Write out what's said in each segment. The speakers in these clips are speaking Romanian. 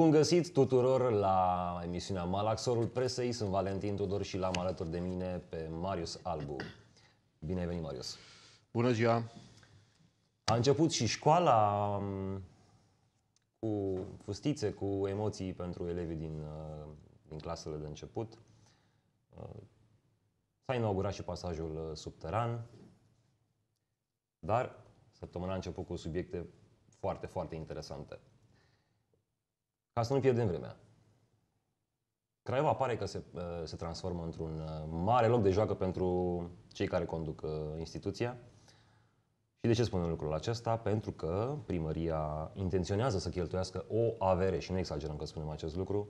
Bun găsit tuturor la emisiunea Malaxorul Presei. Sunt Valentin Tudor și l-am alături de mine pe Marius Albu. Bine ai venit, Marius! Bună ziua! A început și școala mm, cu fustițe, cu emoții pentru elevii din, uh, din clasele de început. Uh, s-a inaugurat și pasajul uh, subteran, dar săptămâna a început cu subiecte foarte, foarte interesante ca să nu pierdem vremea. Craiova pare că se, uh, se transformă într-un uh, mare loc de joacă pentru cei care conduc uh, instituția. Și de ce spun lucrul acesta? Pentru că primăria intenționează să cheltuiască o avere, și nu exagerăm că spunem acest lucru,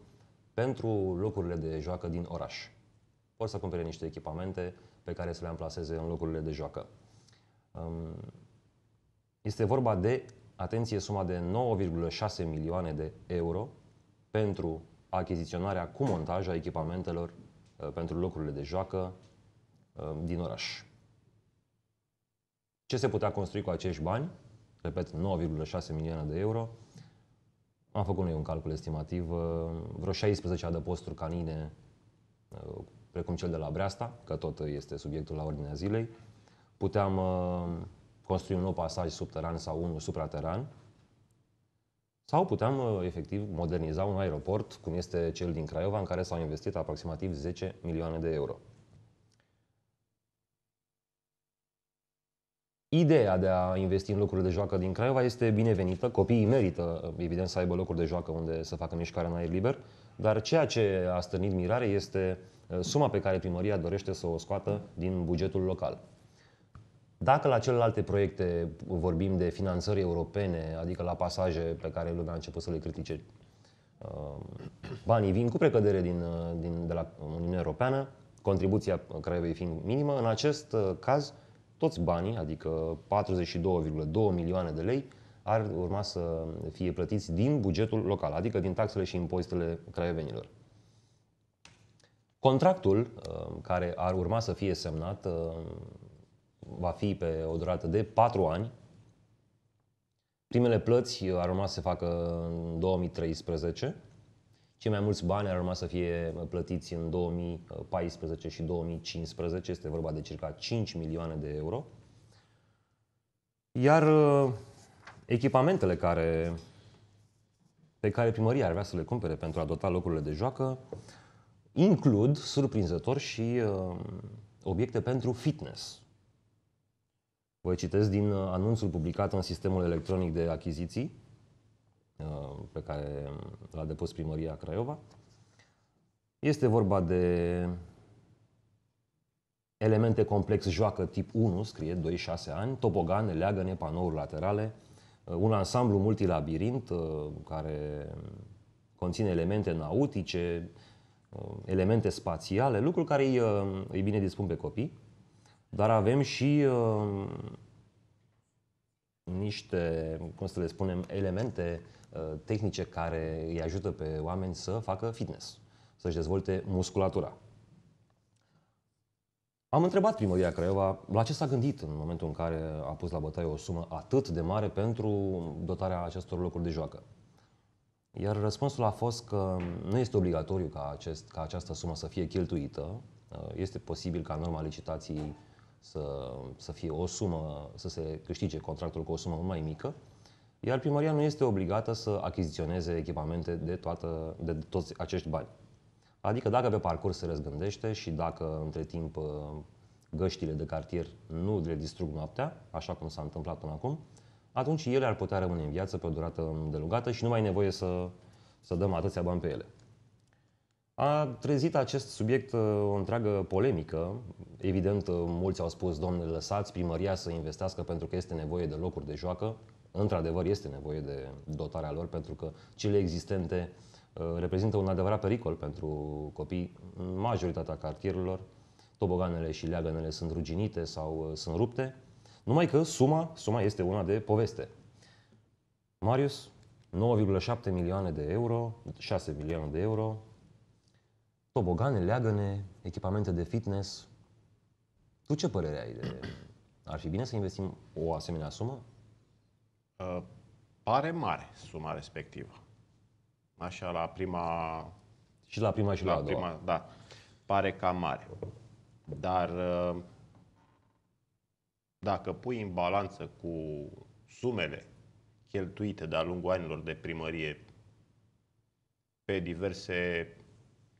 pentru locurile de joacă din oraș. Vor să cumpere niște echipamente pe care să le amplaseze în locurile de joacă. Um, este vorba de atenție, suma de 9,6 milioane de euro pentru achiziționarea cu montaj a echipamentelor uh, pentru locurile de joacă uh, din oraș. Ce se putea construi cu acești bani? Repet, 9,6 milioane de euro. Am făcut noi un calcul estimativ, uh, vreo 16 adăposturi canine, precum cel de la Breasta, că tot este subiectul la ordinea zilei. Puteam construi un nou pasaj subteran sau unul suprateran, sau puteam uh, efectiv moderniza un aeroport, cum este cel din Craiova, în care s-au investit aproximativ 10 milioane de euro. Ideea de a investi în locuri de joacă din Craiova este binevenită, copiii merită, uh, evident, să aibă locuri de joacă unde să facă mișcare în aer liber, dar ceea ce a stârnit mirare este uh, suma pe care primăria dorește să o scoată din bugetul local. Dacă la celelalte proiecte vorbim de finanțări europene, adică la pasaje pe care lumea a început să le critique, uh, banii vin cu precădere din, uh, din, de la Uniunea Europeană, contribuția Craiovei fiind minimă, în acest uh, caz toți banii, adică 42,2 milioane de lei, ar urma să fie plătiți din bugetul local, adică din taxele și impozitele craiovenilor. Contractul care ar urma să fie semnat va fi pe o durată de 4 ani. Primele plăți ar urma să se facă în 2013. Cei mai mulți bani ar urma să fie plătiți în 2014 și 2015, este vorba de circa 5 milioane de euro. Iar uh, echipamentele care, pe care primăria ar vrea să le cumpere pentru a dota locurile de joacă includ, surprinzător, și uh, obiecte pentru fitness. Voi citesc din uh, anunțul publicat în sistemul electronic de achiziții uh, pe care l-a depus primăria Craiova. Este vorba de elemente complex joacă tip 1, scrie 2-6 ani, topogane, leagăne, panouri laterale, uh, un ansamblu multilabirint care conține elemente nautice, elemente spațiale, lucruri care îi, îi bine dispun pe copii. Dar avem și uh, niște, cum să le spunem, elemente uh, tehnice care îi ajută pe oameni să facă fitness, să-și dezvolte musculatura. Am întrebat primăria Craiova la ce s-a gândit în momentul în care a pus la bătaie o sumă atât de mare pentru dotarea acestor locuri de joacă. Iar răspunsul a fost că nu este obligatoriu ca, acest, ca această sumă să fie cheltuită, uh, este posibil ca în urma licitației să, să fie o sumă, să se câștige contractul cu o sumă mai mică, iar primăria nu este obligată să achiziționeze echipamente de, toată, de toți acești bani. Adică dacă pe parcurs se răzgândește și dacă între timp uh, găștile de cartier nu le distrug noaptea, așa cum s-a întâmplat până acum, atunci ele ar putea rămâne în viață pe o durată îndelungată și nu mai e nevoie să, să dăm atâția bani pe ele a trezit acest subiect uh, o întreagă polemică. Evident, uh, mulți au spus, domnule, lăsați primăria să investească pentru că este nevoie de locuri de joacă. Într-adevăr, este nevoie de dotarea lor pentru că cele existente uh, reprezintă un adevărat pericol pentru copii în majoritatea cartierilor. Toboganele și leagănele sunt ruginite sau sunt rupte. Numai că suma, suma este una de poveste. Marius, 9,7 milioane de euro, 6 milioane de euro, tobogane, leagăne, echipamente de fitness. Tu ce părere ai de... Ar fi bine să investim o asemenea sumă? Uh, pare mare suma respectivă. Așa la prima... Și la prima și la, la a doua. Prima, da. Pare cam mare. Dar uh, dacă pui în balanță cu sumele cheltuite de-a lungul anilor de primărie pe diverse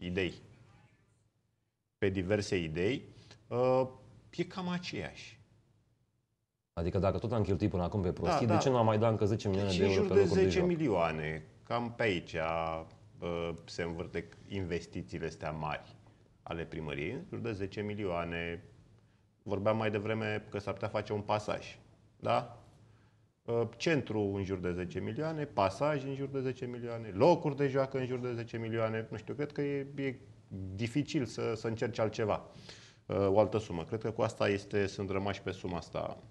idei, pe diverse idei, uh, e cam aceeași. Adică dacă tot am cheltuit până acum pe prostii, da, de da. ce nu am mai dat încă 10 milioane deci de euro pe de 10 de milioane, cam pe aici a, uh, a, se învârte investițiile astea mari ale primăriei, în jur de 10 milioane. Vorbeam mai devreme că s-ar putea face un pasaj. Da? Uh, centru în jur de 10 milioane, pasaj în jur de 10 milioane, locuri de joacă în jur de 10 milioane, nu știu, cred că e, e dificil să, să încerci altceva, uh, o altă sumă. Cred că cu asta este, sunt rămași pe suma asta.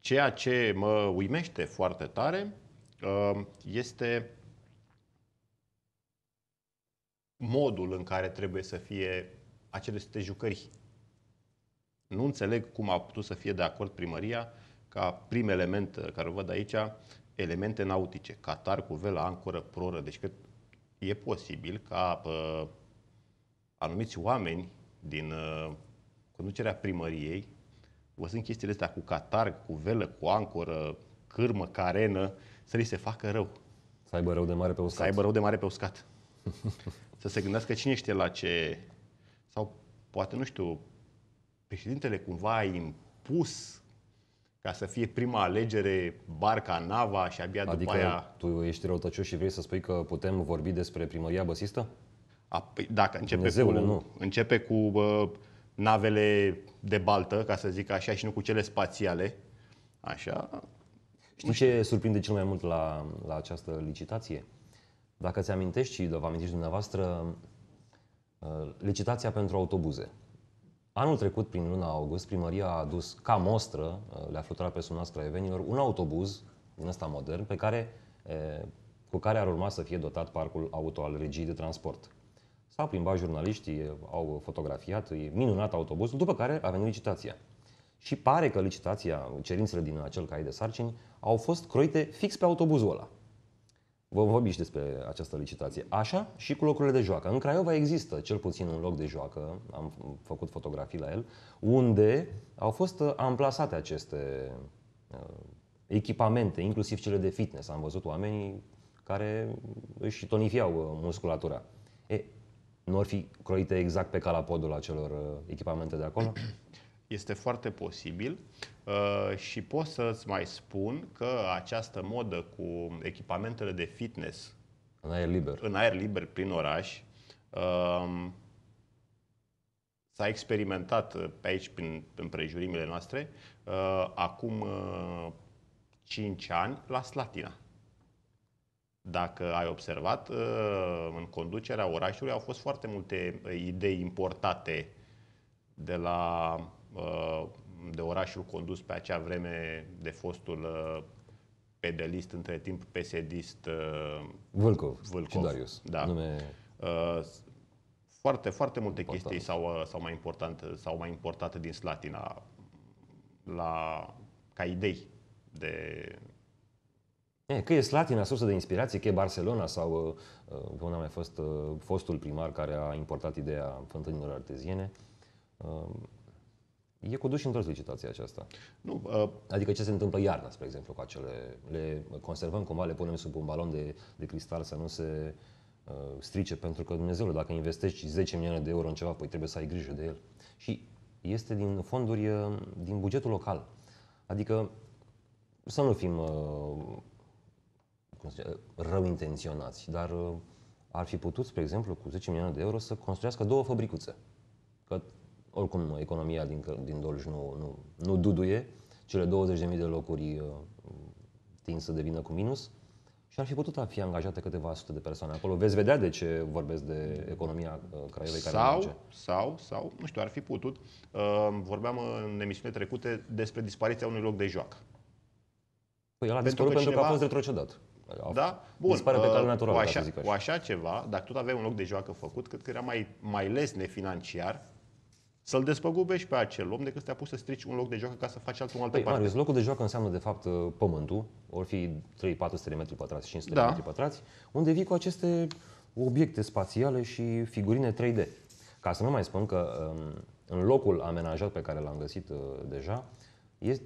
Ceea ce mă uimește foarte tare uh, este modul în care trebuie să fie aceste jucării. Nu înțeleg cum a putut să fie de acord primăria ca prim element uh, care văd aici, elemente nautice, catar, cuvela, ancoră, proră. Deci cred, e posibil ca uh, anumiți oameni din uh, conducerea primăriei, văzând chestiile astea cu catar, cu velă, cu ancoră, cârmă, carenă, să li se facă rău. Să aibă rău de mare pe uscat. Să aibă rău de mare pe uscat. să se gândească cine știe la ce... Sau poate, nu știu, președintele cumva a impus ca să fie prima alegere barca, nava și abia adică după aia... tu ești răutăcios și vrei să spui că putem vorbi despre primăria băsistă? A, păi, dacă începe cu, nu. începe cu uh, navele de baltă, ca să zic așa, și nu cu cele spațiale, așa... Știi ce surprinde cel mai mult la, la această licitație? Dacă ți amintești și vă amintești dumneavoastră, uh, licitația pentru autobuze. Anul trecut, prin luna august, primăria a adus ca mostră, uh, le-a fluturat pe sumnați craiovenilor, un autobuz din ăsta modern pe care, cu care ar urma să fie dotat parcul auto al regiei de transport. S-au plimbat jurnaliștii, au fotografiat, e minunat autobuzul, după care a venit licitația. Și pare că licitația, cerințele din acel cai de sarcini, au fost croite fix pe autobuzul ăla. Vom vorbi și despre această licitație. Așa și cu locurile de joacă. În Craiova există cel puțin un loc de joacă, am făcut fotografii la el, unde au fost uh, amplasate aceste uh, echipamente, inclusiv cele de fitness. Am văzut oamenii care își tonifiau uh, musculatura. E, nu ar fi croite exact pe calapodul acelor echipamente de acolo? este foarte posibil uh, și pot să-ți mai spun că această modă cu echipamentele de fitness în aer liber, în aer liber prin oraș um, s-a experimentat pe aici, prin împrejurimile noastre, uh, acum 5 uh, ani la Slatina. Dacă ai observat, în conducerea orașului au fost foarte multe idei importate de la Uh, de orașul condus pe acea vreme de fostul uh, pedelist, între timp pesedist uh, Vâlcov, Vâlcov. și Darius. Da. Nume... Foarte, foarte multe important. chestii s-au, s-au, mai important, s-au mai importate din Slatina la, ca idei de, Că e Slatina sursă de inspirație, că e Barcelona sau uh, unde a mai fost uh, fostul primar care a importat ideea fântânilor arteziene. Uh, E cu duș întors licitația aceasta. Nu, uh... Adică ce se întâmplă iarna, spre exemplu, cu acele... Le conservăm cumva, le punem sub un balon de, de cristal să nu se uh, strice, pentru că, Dumnezeu, dacă investești 10 milioane de euro în ceva, păi trebuie să ai grijă de el. Și este din fonduri, uh, din bugetul local. Adică să nu fim uh, cum zice, rău intenționați, dar uh, ar fi putut, spre exemplu, cu 10 milioane de euro să construiască două fabricuțe. Că oricum economia din, din Dolj nu, nu, nu duduie, cele 20.000 de locuri uh, tind să devină cu minus și ar fi putut fi angajate câteva sute de persoane acolo. Veți vedea de ce vorbesc de economia uh, Craiovei care sau, merge. Sau, sau, nu știu, ar fi putut. Uh, vorbeam în emisiune trecute despre dispariția unui loc de joacă. Păi ăla pentru că, pentru cineva... că a fost retrocedat. Da? Bun. Dispare pe cale naturală, cu așa, așa. cu așa ceva, dacă tot aveai un loc de joacă făcut, cred că era mai, mai lesne financiar să-l despăgubești pe acel om decât să te apuci să strici un loc de joacă ca să faci altul în altă păi, parte. Marius, locul de joacă înseamnă de fapt pământul, ori fi 3-400 de metri pătrați, 500 da. de metri pătrați, unde vii cu aceste obiecte spațiale și figurine 3D. Ca să nu mai spun că um, în locul amenajat pe care l-am găsit uh, deja,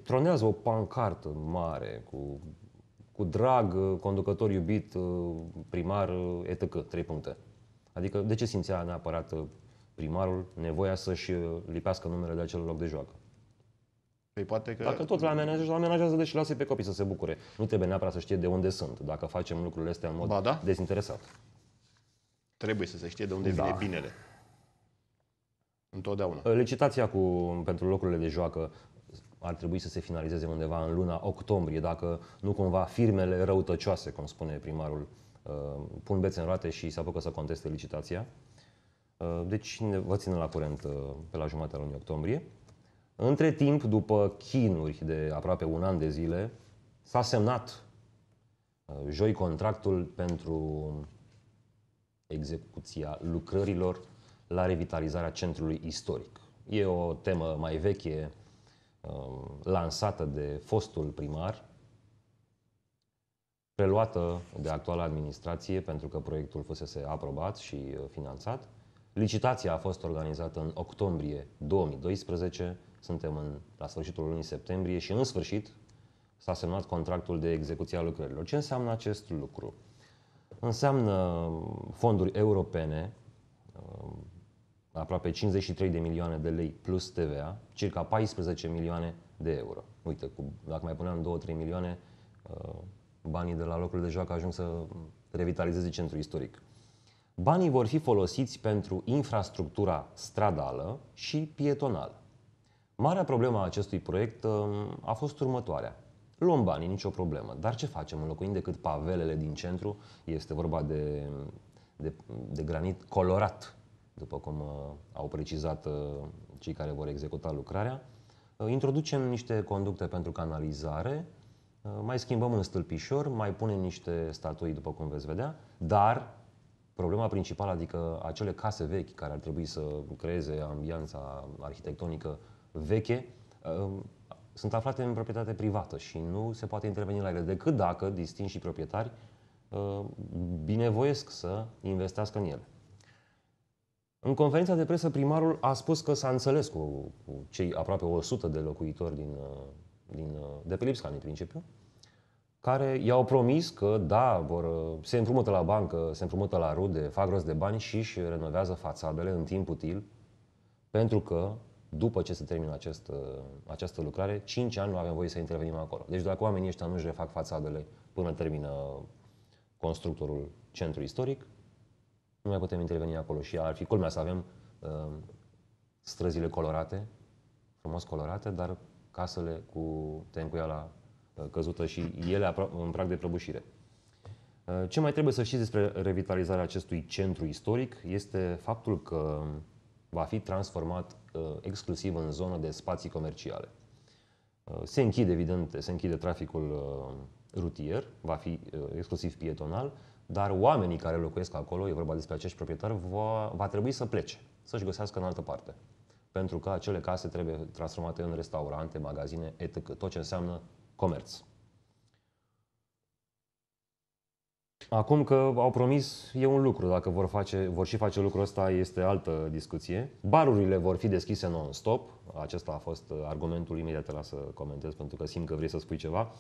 tronează o pancartă mare cu, cu drag, uh, conducător iubit, uh, primar, etc. 3 puncte. Adică de ce simțea neapărat primarul nevoia să-și uh, lipească numele de acel loc de joacă. Păi poate că... Dacă tot le amenajează, amenajează de și lasă pe copii să se bucure. Nu trebuie neapărat să știe de unde sunt, dacă facem lucrurile astea în mod ba, da? dezinteresat. Trebuie să se știe de unde da. vine binele. Întotdeauna. Uh, licitația cu, pentru locurile de joacă ar trebui să se finalizeze undeva în luna octombrie, dacă nu cumva firmele răutăcioase, cum spune primarul, uh, pun bețe în roate și se apucă să conteste licitația. Uh, deci vă ține la curent uh, pe la jumătatea lunii octombrie. Între timp, după chinuri de aproape un an de zile, s-a semnat uh, joi contractul pentru execuția lucrărilor la revitalizarea centrului istoric. E o temă mai veche, lansată de fostul primar, preluată de actuala administrație pentru că proiectul fusese aprobat și finanțat Licitația a fost organizată în octombrie 2012, suntem în, la sfârșitul lunii septembrie și în sfârșit s-a semnat contractul de execuție a lucrărilor. Ce înseamnă acest lucru? Înseamnă fonduri europene, um, aproape 53 de milioane de lei plus TVA, circa 14 milioane de euro. Uite, cu, dacă mai puneam 2-3 milioane, uh, banii de la locul de joacă ajung să revitalizeze centrul istoric. Banii vor fi folosiți pentru infrastructura stradală și pietonală. Marea problemă a acestui proiect um, a fost următoarea. Luăm banii, nicio problemă, dar ce facem? Înlocuim decât pavelele din centru, este vorba de, de, de granit colorat, după cum uh, au precizat uh, cei care vor executa lucrarea. Uh, introducem niște conducte pentru canalizare, mai schimbăm un stâlpișor, mai punem niște statui, după cum veți vedea, dar Problema principală, adică acele case vechi care ar trebui să creeze ambianța arhitectonică veche, um, sunt aflate în proprietate privată și nu se poate interveni la ele decât dacă distinși proprietari um, binevoiesc să investească în ele. În conferința de presă, primarul a spus că s-a înțeles cu, cu cei aproape 100 de locuitori din, uh, din, uh, de pe Lipscan, în principiu, care i-au promis că, da, vor, uh, se împrumută la bancă, se împrumută la rude, fac rost de bani și își renovează fațadele în timp util, pentru că după ce se termină acest, uh, această lucrare, 5 ani nu avem voie să intervenim acolo. Deci dacă oamenii ăștia nu își refac fațadele până termină constructorul centru istoric, nu mai putem interveni acolo și ar fi culmea să avem uh, străzile colorate, frumos colorate, dar casele cu tencuiala Uh, căzută și ele în prag de prăbușire. Uh, ce mai trebuie să știți despre revitalizarea acestui centru istoric este faptul că va fi transformat uh, exclusiv în zonă de spații comerciale. Se închide, evident, se închide traficul rutier, va fi exclusiv pietonal, dar oamenii care locuiesc acolo, e vorba despre acești proprietari, va, va trebui să plece, să-și găsească în altă parte. Pentru că acele case trebuie transformate în restaurante, magazine, etc. Tot ce înseamnă comerț. Acum că au promis, e un lucru. Dacă vor, face, vor și face lucrul ăsta, este altă discuție. Barurile vor fi deschise non-stop. Acesta a fost argumentul. Imediat la să comentez, pentru că simt că vrei să spui ceva.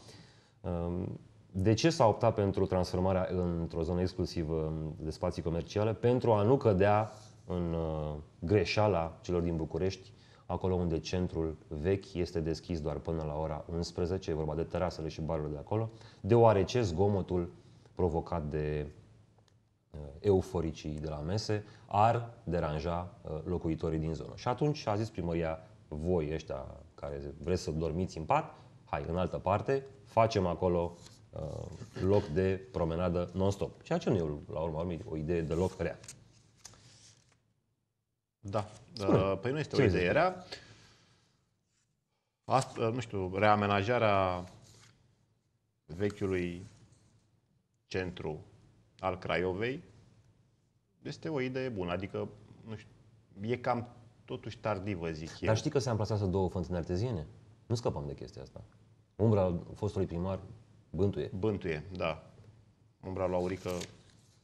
Ehm, de ce s-a optat pentru transformarea într-o zonă exclusivă de spații comerciale? Pentru a nu cădea în uh, greșeala celor din București acolo unde centrul vechi este deschis doar până la ora 11, e vorba de terasele și barurile de acolo, deoarece zgomotul provocat de uh, euforicii de la mese ar deranja uh, locuitorii din zonă. Și atunci a zis primăria, voi ăștia care vreți să dormiți în pat, hai, în altă parte, facem acolo uh, loc de promenadă non-stop. Ceea ce nu e, la urmă, o idee deloc rea. Da. Spune. Uh, păi nu este Ce o idee era, Asta, uh, nu știu, reamenajarea vechiului centru al Craiovei este o idee bună. Adică, nu știu, e cam totuși tardivă, zic Dar eu. Dar știi că se amplasează două fântâni arteziene? Nu scăpăm de chestia asta. Umbra fostului primar Bântuie. Bântuie, da. Umbra lui Aurică.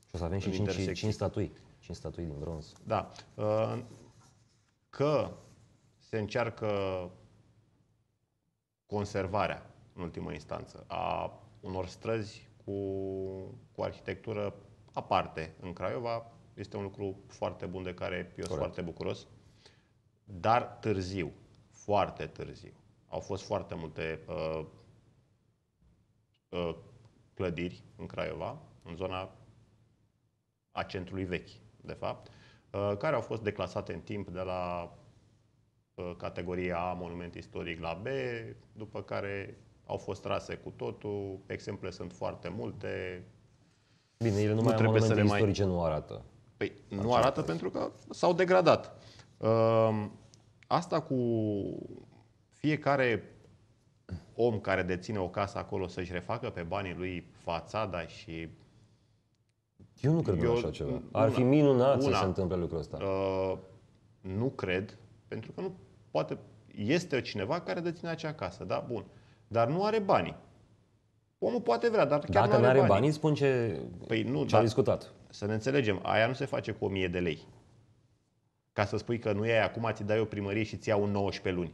Și o să avem și 5, 5 statui. 5 statui din bronz. Da. Uh, că se încearcă conservarea, în ultimă instanță, a unor străzi cu, cu arhitectură aparte în Craiova, este un lucru foarte bun de care eu Corect. sunt foarte bucuros. Dar târziu, foarte târziu. Au fost foarte multe uh, uh, clădiri în Craiova, în zona a centrului vechi de fapt, uh, care au fost declasate în timp de la uh, categoria A, monument istoric, la B, după care au fost trase cu totul. Exemple sunt foarte multe. Bine, ele nu, nu mai trebuie să le mai... istorice nu arată. Păi, nu arată azi. pentru că s-au degradat. Uh, asta cu fiecare om care deține o casă acolo să-și refacă pe banii lui fațada și eu nu cred în așa ceva. Ar una, fi minunat una, să se întâmple lucrul ăsta. Uh, nu cred, pentru că nu poate... Este cineva care deține acea casă, da? Bun. Dar nu are banii. Omul poate vrea, dar chiar Dacă nu are banii. banii, spun ce, păi nu, ce discutat. Să ne înțelegem, aia nu se face cu 1000 de lei. Ca să spui că nu e acum, ți dai o primărie și ți iau 19 luni.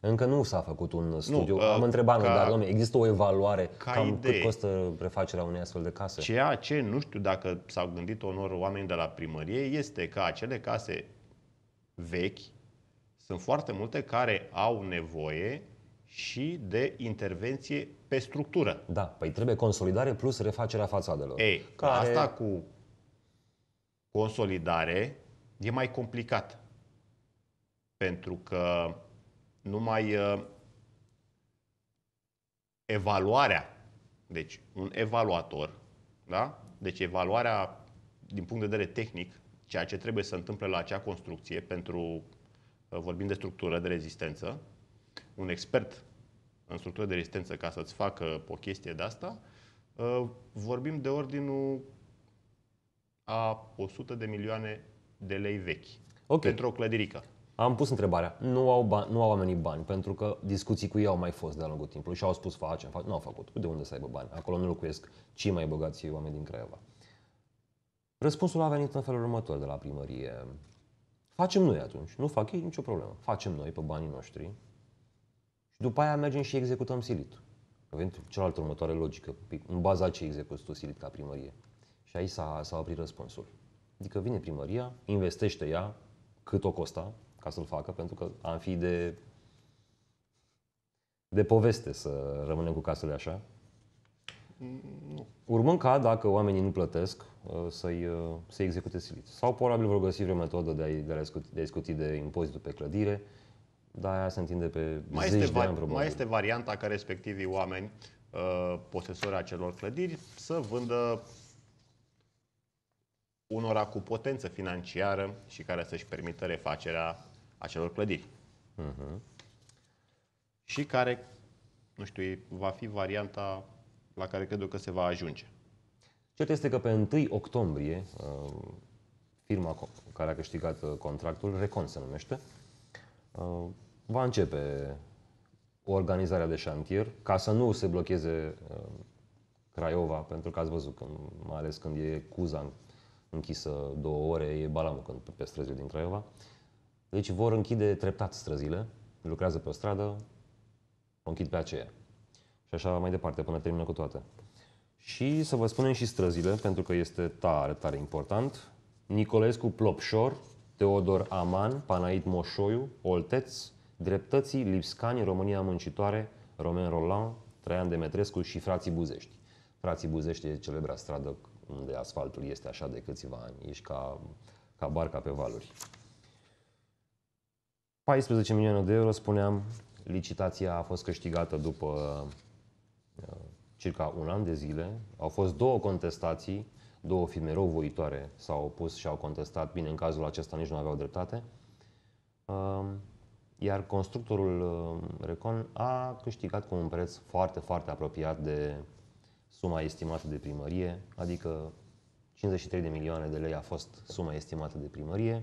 Încă nu s-a făcut un studiu. Nu, uh, Am întrebat, ca, dar domnule, există o evaluare ca cam idee. cât costă refacerea unei astfel de case? Ceea ce nu știu dacă s-au gândit onor oamenii de la primărie este că acele case vechi sunt foarte multe care au nevoie și de intervenție pe structură. Da, păi trebuie consolidare plus refacerea fațadelor. Ei, care... asta cu consolidare e mai complicat. Pentru că numai uh, evaluarea, deci un evaluator, da? deci evaluarea din punct de vedere tehnic, ceea ce trebuie să întâmple la acea construcție pentru, uh, vorbim de structură de rezistență, un expert în structură de rezistență ca să-ți facă o chestie de asta, uh, vorbim de ordinul a 100 de milioane de lei vechi okay. pentru o clădirică. Am pus întrebarea. Nu au, bani, nu au oamenii bani, pentru că discuții cu ei au mai fost de-a lungul timpului și au spus facem, fac, nu au făcut. De unde să aibă bani? Acolo nu locuiesc cei mai bogați oameni din Craiova. Răspunsul a venit în felul următor de la primărie. Facem noi atunci. Nu fac ei nicio problemă. Facem noi pe banii noștri și după aia mergem și executăm silit. A venit cealaltă următoare logică. În baza ce execuți tu silit ca primărie? Și aici s-a, s-a oprit răspunsul. Adică vine primăria, investește ea cât o costa, ca să-l facă, pentru că am fi de, de poveste să rămânem cu casele așa. Mm, nu. Urmând ca, dacă oamenii nu plătesc, uh, să-i, uh, să execute silit. Sau probabil vor găsi vreo metodă de a-i, de a scuti, de, a scuti de impozitul pe clădire, dar aia se întinde pe mai zeci este de ani, probabil. Mai este varianta ca respectivii oameni, uh, posesori acelor clădiri, să vândă unora cu potență financiară și care să-și permită refacerea acelor clădiri. Uh-huh. Și care, nu știu, va fi varianta la care cred că se va ajunge. Cert este că pe 1 octombrie, uh, firma care a câștigat uh, contractul, Recon se numește, uh, va începe organizarea de șantier ca să nu se blocheze Craiova, pentru că ați văzut, când, mai ales când e Cuza închisă două ore, e balamul când pe străzile din Craiova. Uh, deci vor închide treptat străzile, lucrează pe o stradă, o închid pe aceea. Și așa mai departe, până termină cu toate. Și să vă spunem și străzile, pentru că este tare, tare important. Nicolescu Plopșor, Teodor Aman, Panait Moșoiu, Olteț, Dreptății, Lipscani, România Muncitoare, Romain Roland, Traian Demetrescu și Frații Buzești. Frații Buzești e celebra stradă unde asfaltul este așa de câțiva ani. Ești ca, ca barca pe valuri. 14 milioane de euro, spuneam, licitația a fost câștigată după uh, circa un an de zile. Au fost două contestații, două firme răuvoitoare s-au opus și au contestat, bine, în cazul acesta nici nu aveau dreptate. Um, iar constructorul uh, Recon a câștigat cu un preț foarte, foarte apropiat de suma estimată de primărie, adică 53 de milioane de lei a fost suma estimată de primărie,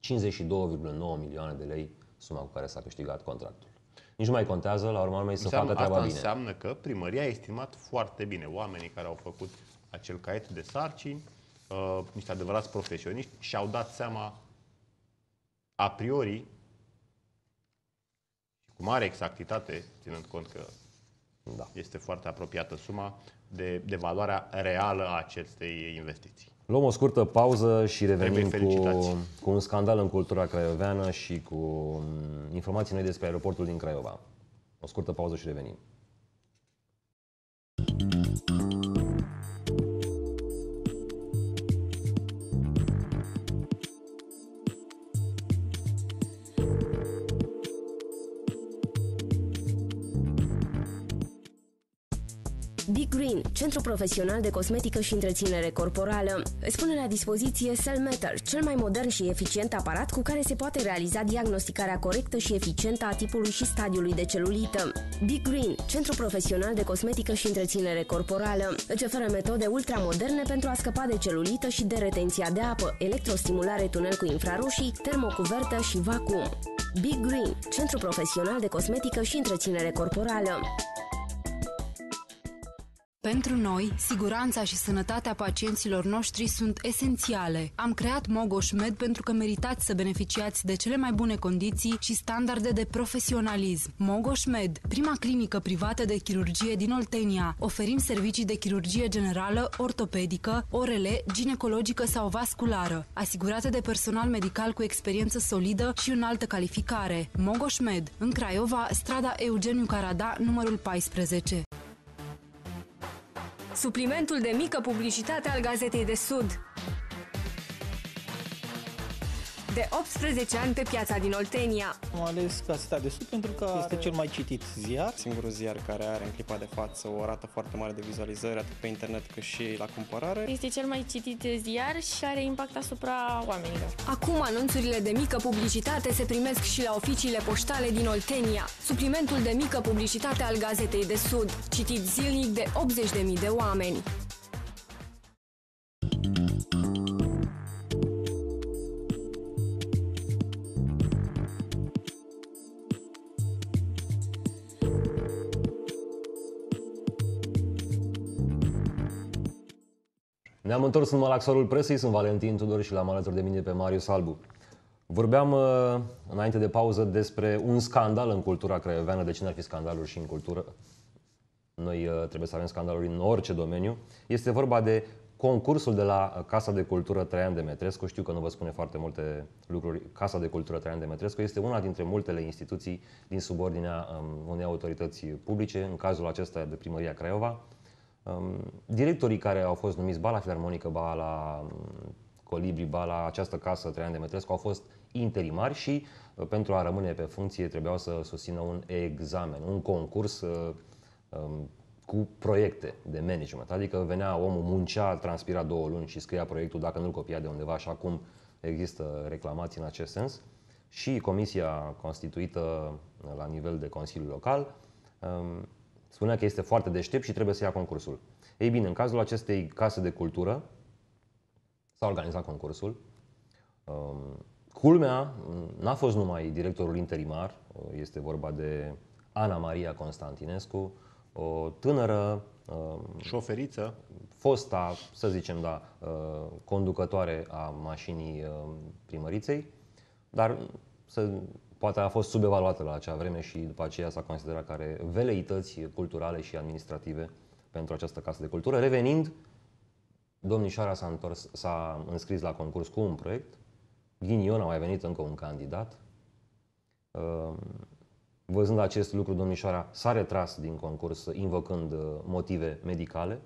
52,9 milioane de lei suma cu care s-a câștigat contractul. Nici nu mai contează, la urma urmei, să facă treaba asta bine. Asta înseamnă că primăria a estimat foarte bine oamenii care au făcut acel caiet de sarcini, uh, niște adevărați profesioniști, și-au dat seama a priori, cu mare exactitate, ținând cont că da. este foarte apropiată suma, de, de valoarea reală a acestei investiții. Luăm o scurtă pauză și revenim cu, cu un scandal în cultura craioveană și cu mm, informații noi despre aeroportul din Craiova. O scurtă pauză și revenim. Centru Profesional de Cosmetică și Întreținere Corporală. Îți pune la dispoziție Cell Meter, cel mai modern și eficient aparat cu care se poate realiza diagnosticarea corectă și eficientă a tipului și stadiului de celulită. Big Green, Centru Profesional de Cosmetică și Întreținere Corporală, îți oferă metode ultramoderne pentru a scăpa de celulită și de retenția de apă, electrostimulare tunel cu infraroșii, termocuvertă și vacuum. Big Green, Centru Profesional de Cosmetică și Întreținere Corporală. Pentru noi, siguranța și sănătatea pacienților noștri sunt esențiale. Am creat Mogoș Med pentru că meritați să beneficiați de cele mai bune condiții și standarde de profesionalism. Mogoș Med, prima clinică privată de chirurgie din Oltenia. Oferim servicii de chirurgie generală, ortopedică, orele, ginecologică sau vasculară, asigurate de personal medical cu experiență solidă și înaltă calificare. Mogoș Med, în Craiova, strada Eugeniu Carada, numărul 14 suplimentul de mică publicitate al Gazetei de Sud de 18 ani pe piața din Oltenia. Am ales Gazeta de Sud pentru că este cel mai citit ziar. Singurul ziar care are în clipa de față o rată foarte mare de vizualizări, atât pe internet cât și la cumpărare. Este cel mai citit ziar și are impact asupra oamenilor. Acum anunțurile de mică publicitate se primesc și la oficiile poștale din Oltenia. Suplimentul de mică publicitate al Gazetei de Sud, citit zilnic de 80.000 de oameni. Ne-am întors în malaxorul presei, sunt Valentin Tudor și l-am alături de mine pe Marius Albu. Vorbeam uh, înainte de pauză despre un scandal în cultura craioveană, de ce n-ar fi scandaluri și în cultură? Noi uh, trebuie să avem scandaluri în orice domeniu. Este vorba de concursul de la Casa de Cultură Traian Demetrescu. știu că nu vă spune foarte multe lucruri, Casa de Cultură Traian Demetrescu este una dintre multele instituții din subordinea um, unei autorități publice, în cazul acesta de Primăria Craiova. Um, directorii care au fost numiți ba la Filarmonică, ba la um, Colibri, ba la această casă Traian Demetrescu au fost interimari și uh, pentru a rămâne pe funcție trebuiau să susțină un examen, un concurs uh, um, cu proiecte de management. Adică venea omul, muncea, transpira două luni și scria proiectul dacă nu-l copia de undeva, așa cum există reclamații în acest sens. Și comisia constituită la nivel de Consiliu Local Spunea că este foarte deștept și trebuie să ia concursul. Ei bine, în cazul acestei case de cultură s-a organizat concursul. Um, culmea mm, n-a fost numai directorul interimar, uh, este vorba de Ana Maria Constantinescu, o tânără um, șoferiță, fosta, să zicem, da, uh, conducătoare a mașinii uh, primăriței, dar să poate a fost subevaluată la acea vreme și după aceea s-a considerat care veleități culturale și administrative pentru această casă de cultură. Revenind, domnișoara s-a, întors, s-a înscris la concurs cu un proiect, Ghinion a mai venit încă un candidat. Ehm, văzând acest lucru, domnișoara s-a retras din concurs invocând uh, motive medicale.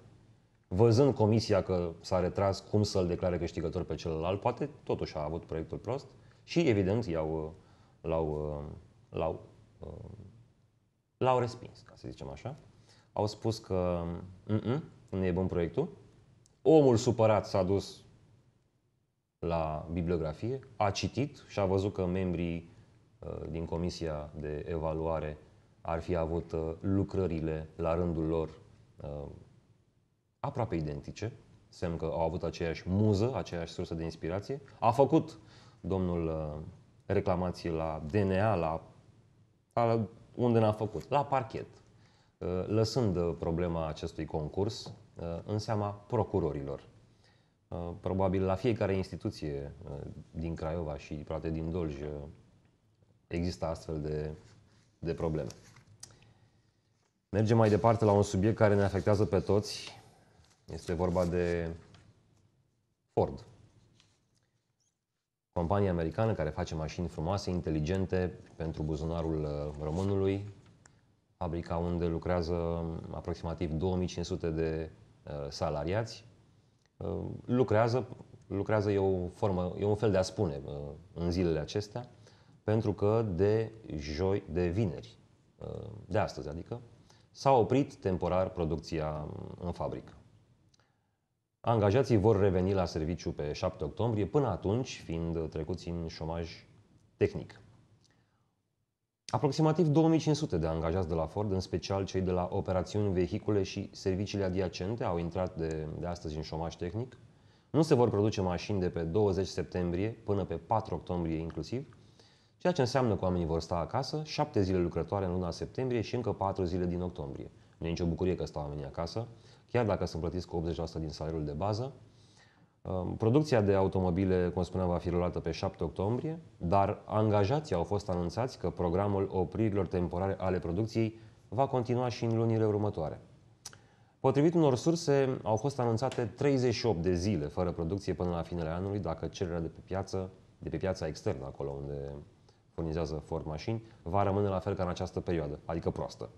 Văzând comisia că s-a retras, cum să-l declare câștigător pe celălalt, poate totuși a avut proiectul prost și, evident, i-au uh, l-au, uh, l-au, uh, l-au respins, ca să zicem așa. Au spus că nu e bun proiectul. Omul supărat s-a dus la bibliografie, a citit și a văzut că membrii uh, din comisia de evaluare ar fi avut lucrările la rândul lor aproape identice, semn că au avut aceeași muză, aceeași sursă de inspirație. A făcut domnul reclamații la DNA, la, la unde n-a făcut, la parchet, uh, lăsând uh, problema acestui concurs uh, în seama procurorilor. Probabil la fiecare instituție din Craiova și poate din Dolj există astfel de, de probleme. Mergem mai departe la un subiect care ne afectează pe toți. Este vorba de Ford. Compania americană care face mașini frumoase, inteligente pentru buzunarul uh, românului, fabrica unde lucrează um, aproximativ 2500 de uh, salariați, uh, lucrează, lucrează e, o formă, e un fel de a spune în zilele acestea, pentru că de joi, de vineri, de astăzi adică, s-a oprit temporar producția um, în fabrică. Angajații vor reveni la serviciu pe 7 octombrie, până atunci fiind trecuți în șomaj tehnic. Aproximativ 2500 de angajați de la Ford, în special cei de la operațiuni, vehicule și serviciile adiacente, au intrat de, de astăzi în șomaj tehnic. Nu se vor produce mașini de pe 20 septembrie până pe 4 octombrie inclusiv, ceea ce înseamnă că oamenii vor sta acasă 7 zile lucrătoare în luna septembrie și încă 4 zile din octombrie. Nu e nicio bucurie că stau oamenii acasă, chiar dacă sunt plătiți cu 80% din salariul de bază. Um, producția de automobile, cum spuneam, va fi rulată pe 7 octombrie, dar angajații au fost anunțați că programul opririlor temporare ale producției va continua și în lunile următoare. Potrivit unor surse, au fost anunțate 38 de zile fără producție până la finele anului, dacă cererea de pe piață, de pe piața externă, acolo unde furnizează Ford mașini, va rămâne la fel ca în această perioadă, adică proastă.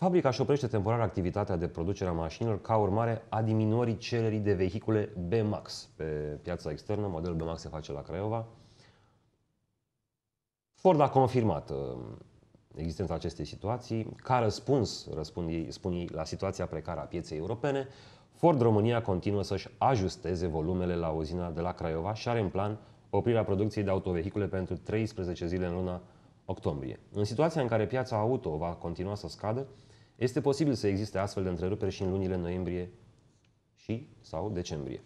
Fabrica își oprește temporar activitatea de producere a mașinilor ca urmare a diminuării cererii de vehicule B Max pe piața externă. Modelul B Max se face la Craiova. Ford a confirmat uh, existența acestei situații. Ca răspuns, răspund ei, spun ei, la situația precară a pieței europene, Ford România continuă să-și ajusteze volumele la uzina de la Craiova și are în plan oprirea producției de autovehicule pentru 13 zile în luna octombrie. În situația în care piața auto va continua să scadă, este posibil să existe astfel de întreruperi și în lunile noiembrie și sau decembrie.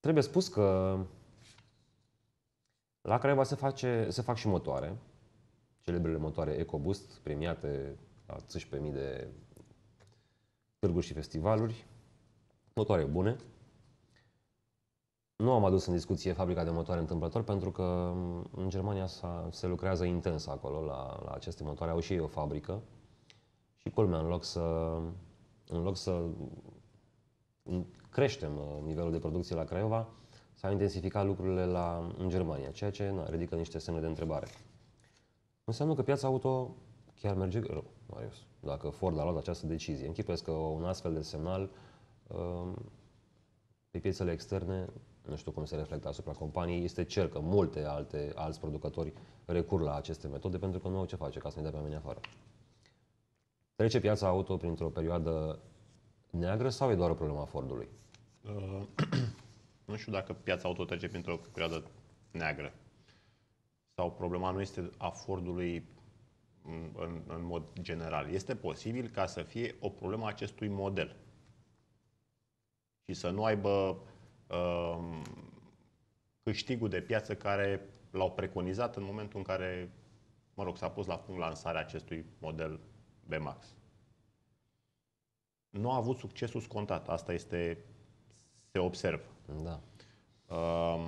Trebuie spus că la Craiova se, face, se fac și motoare, celebrele motoare EcoBoost, premiate la 15.000 de târguri și festivaluri, motoare bune, nu am adus în discuție fabrica de motoare întâmplător pentru că mm, în Germania se lucrează intens acolo la, la aceste motoare. Au și ei o fabrică și culmea, în loc să, în loc să mm, creștem uh, nivelul de producție la Craiova, s-au intensificat lucrurile la, în Germania, ceea ce na, ridică niște semne de întrebare. Înseamnă că piața auto chiar merge greu, Marius, dacă Ford a luat această decizie. Închipuiesc că un astfel de semnal uh, pe piețele externe nu știu cum se reflectă asupra companiei, este cer că multe alte, alți producători recur la aceste metode pentru că nu au ce face ca să ne dea pe mine afară. Trece piața auto printr-o perioadă neagră sau e doar o problemă a Fordului? Uh, nu știu dacă piața auto trece printr-o perioadă neagră. Sau problema nu este a Fordului în, în mod general. Este posibil ca să fie o problemă a acestui model. Și să nu aibă Ehm, câștigul de piață care l-au preconizat în momentul în care, mă rog, s-a pus la punct lansarea acestui model B-Max. Nu a avut succesul scontat, asta este, se observă. Da. Uh,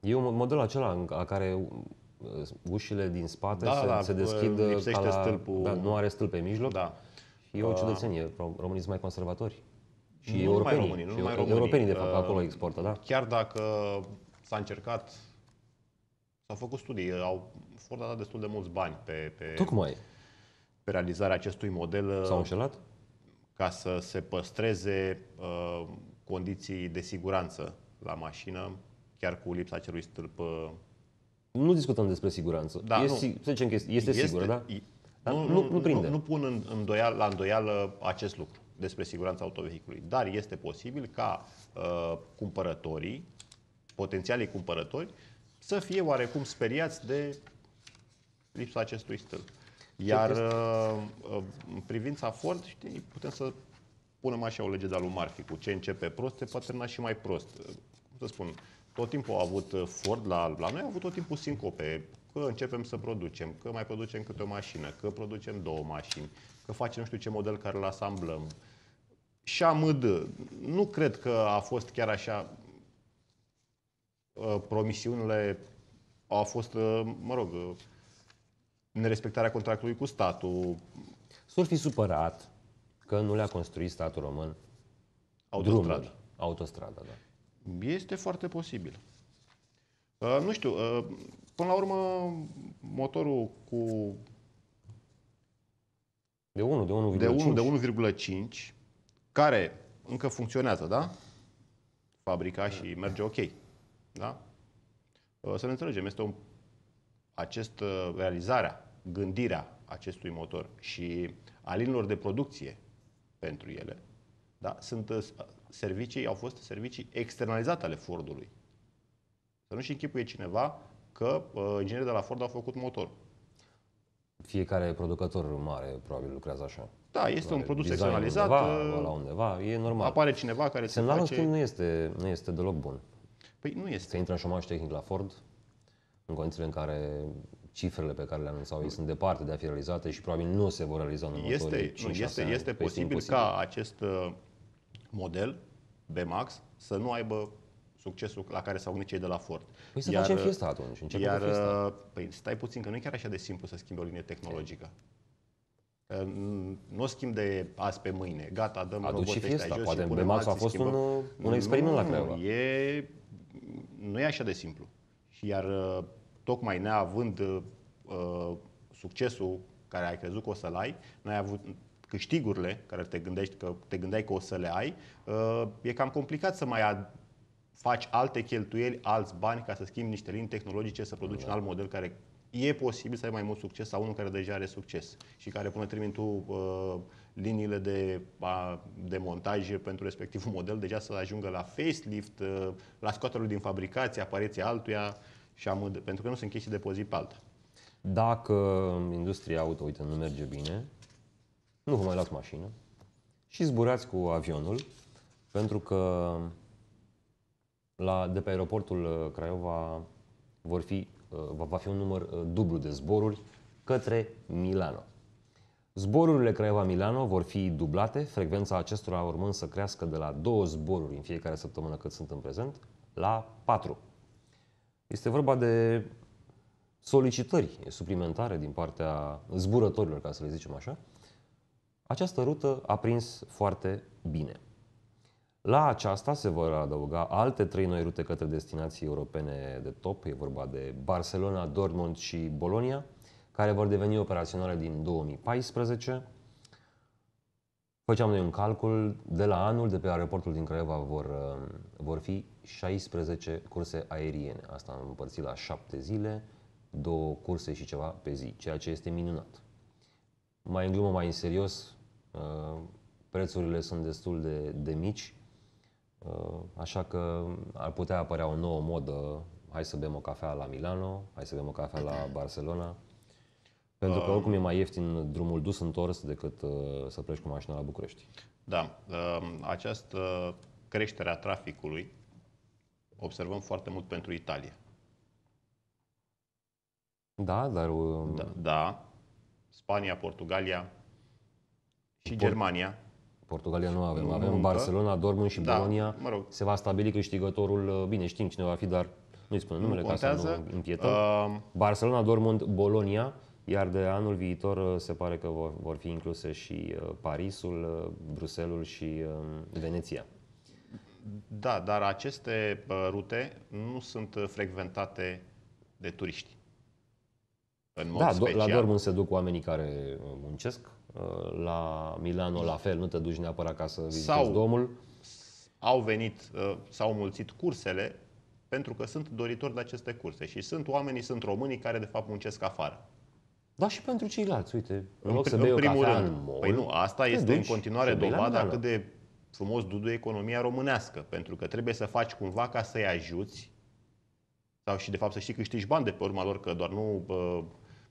e un model acela în care uh, ușile din spate da, se, da, se uh, deschid uh, ca la, stâlpul. Da, nu are stâlp pe mijloc. Da. E o ciudățenie. Românii sunt mai conservatori. Și nu numai românii, nu numai românii. Europenii, de fapt, acolo exportă, da? Chiar dacă s-a încercat, s-au făcut studii, au fost dat destul de mulți bani pe, pe, Tocmai. pe realizarea acestui model. Uh, s-au înșelat? Ca să se păstreze uh, condiții de siguranță la mașină, chiar cu lipsa acelui stâlp. Uh, nu discutăm despre siguranță. Da, este, nu. Să zicem că este, este, este da? dar nu, nu, nu, prinde. Nu, nu pun în, îndoial, la îndoială acest lucru despre siguranța autovehicului. Dar este posibil ca uh, cumpărătorii, potențialii cumpărători, să fie oarecum speriați de lipsa acestui stâlp. Iar uh, uh privința Ford, știi, putem să punem așa o lege de-a lui Marfi, cu ce începe prost, se poate termina și mai prost. Uh, cum să spun, tot timpul a avut uh, Ford la, la noi, a avut tot timpul sincope, că începem să producem, că mai producem câte o mașină, că producem două mașini, că facem nu știu ce model care îl asamblăm, și AMD. Nu cred că a fost chiar așa uh, promisiunile au fost, uh, mă rog, uh, nerespectarea contractului cu statul. s ar fi supărat că nu le-a construit statul român autostradă. Drumul, autostradă, da. Este foarte posibil. Nu știu, până la urmă, motorul cu... De 1, de 1,5. De 1, de 1,5 care încă funcționează, da? Fabrica și merge ok. Da? Să ne înțelegem, este un, acest, uh, realizarea, gândirea acestui motor și a linilor de producție pentru ele, da? sunt uh, servicii, au fost servicii externalizate ale Fordului. Să nu-și închipuie cineva că uh, inginerii de la Ford au făcut motor. Fiecare producător mare probabil lucrează așa. Da, este un produs externalizat. Undeva, uh, la undeva, e normal. Apare cineva care Semnalul, se face... nu este, nu este deloc bun. Păi nu este. Se intră în șomaj tehnic la Ford, în condițiile în care cifrele pe care le anunțau ei sunt departe de a fi realizate și probabil nu se vor realiza în următorii este, nu, este, ani. Este posibil ca acest uh, model, B Max, să nu aibă succesul la care s-au gândit cei de la Ford. Păi să iar, facem fiesta atunci, iar, fiesta. Uh, păi stai puțin, că nu e chiar așa de simplu să schimbi o linie tehnologică nu o schimb de azi pe mâine. Gata, dăm Aduc și fiesta, jos poate și alții, a fost un, un experiment nu, la Craiova. E, nu e așa de simplu. Și iar uh, tocmai neavând uh, succesul care ai crezut că o să-l ai, n-ai avut câștigurile care te, gândești că, te gândeai că o să le ai, uh, e cam complicat să mai ad- faci alte cheltuieli, alți bani ca să schimbi niște linii tehnologice, să produci da. un alt model care e posibil să ai mai mult succes sau unul care deja are succes și care până trimit tu uh, liniile de, a, de montaj pentru respectivul model, deja să ajungă la facelift, uh, la scoaterul din fabricație, apariția altuia și am, pentru că nu sunt chestii de pe pe alta. Dacă industria auto, uite, nu merge bine, nu vă mai luați mașină și zburați cu avionul, pentru că la, de pe aeroportul uh, Craiova vor fi Uh, va fi un număr uh, dublu de zboruri către Milano. Zborurile Craiova-Milano vor fi dublate, frecvența acestora urmând să crească de la două zboruri în fiecare săptămână cât sunt în prezent, la patru. Este vorba de solicitări suplimentare din partea zburătorilor, ca să le zicem așa. Această rută a prins foarte bine. La aceasta se vor adăuga alte trei noi rute către destinații europene de top, e vorba de Barcelona, Dortmund și Bolonia, care vor deveni operaționale din 2014. Făceam noi un calcul, de la anul de pe aeroportul din Craiova vor, uh, vor fi 16 curse aeriene. Asta am împărțit la 7 zile, două curse și ceva pe zi, ceea ce este minunat. Mai în glumă, mai în serios, uh, prețurile sunt destul de, de mici, Uh, așa că ar putea apărea o nouă modă, hai să bem o cafea la Milano, hai să bem o cafea la Barcelona. Pentru că um, oricum e mai ieftin drumul dus întors decât uh, să pleci cu mașina la București. Da, um, această creștere a traficului observăm foarte mult pentru Italia. Da, dar... Um, da, da. Spania, Portugalia și Port- Germania Portugalia nu avem. Avem Muntă. Barcelona, da. Dortmund și da, Bologna. Mă rog. Se va stabili câștigătorul, uh, bine, știm cine va fi, dar nu-i spune numele nu ca să nu impietăm. Uh... Barcelona, Dortmund, Bologna, iar de anul viitor uh, se pare că vor, vor fi incluse și uh, Parisul, Bruselul și um, Veneția. Da, dar aceste rute nu sunt frecventate de turiști. În mod da, special. la Dortmund se duc oamenii care muncesc, Uh, la Milano la fel, nu te duci neapărat ca să vizitezi sau domul. Au venit, uh, s-au mulțit cursele pentru că sunt doritori de aceste curse și sunt oamenii, sunt românii care de fapt muncesc afară. Da, și pentru ceilalți, uite, în, loc să în primul rând. În mall, păi nu, asta este duci, în continuare dovada cât de frumos dudu economia românească, pentru că trebuie să faci cumva ca să-i ajuți sau și de fapt să știi câștigi bani de pe urma lor, că doar nu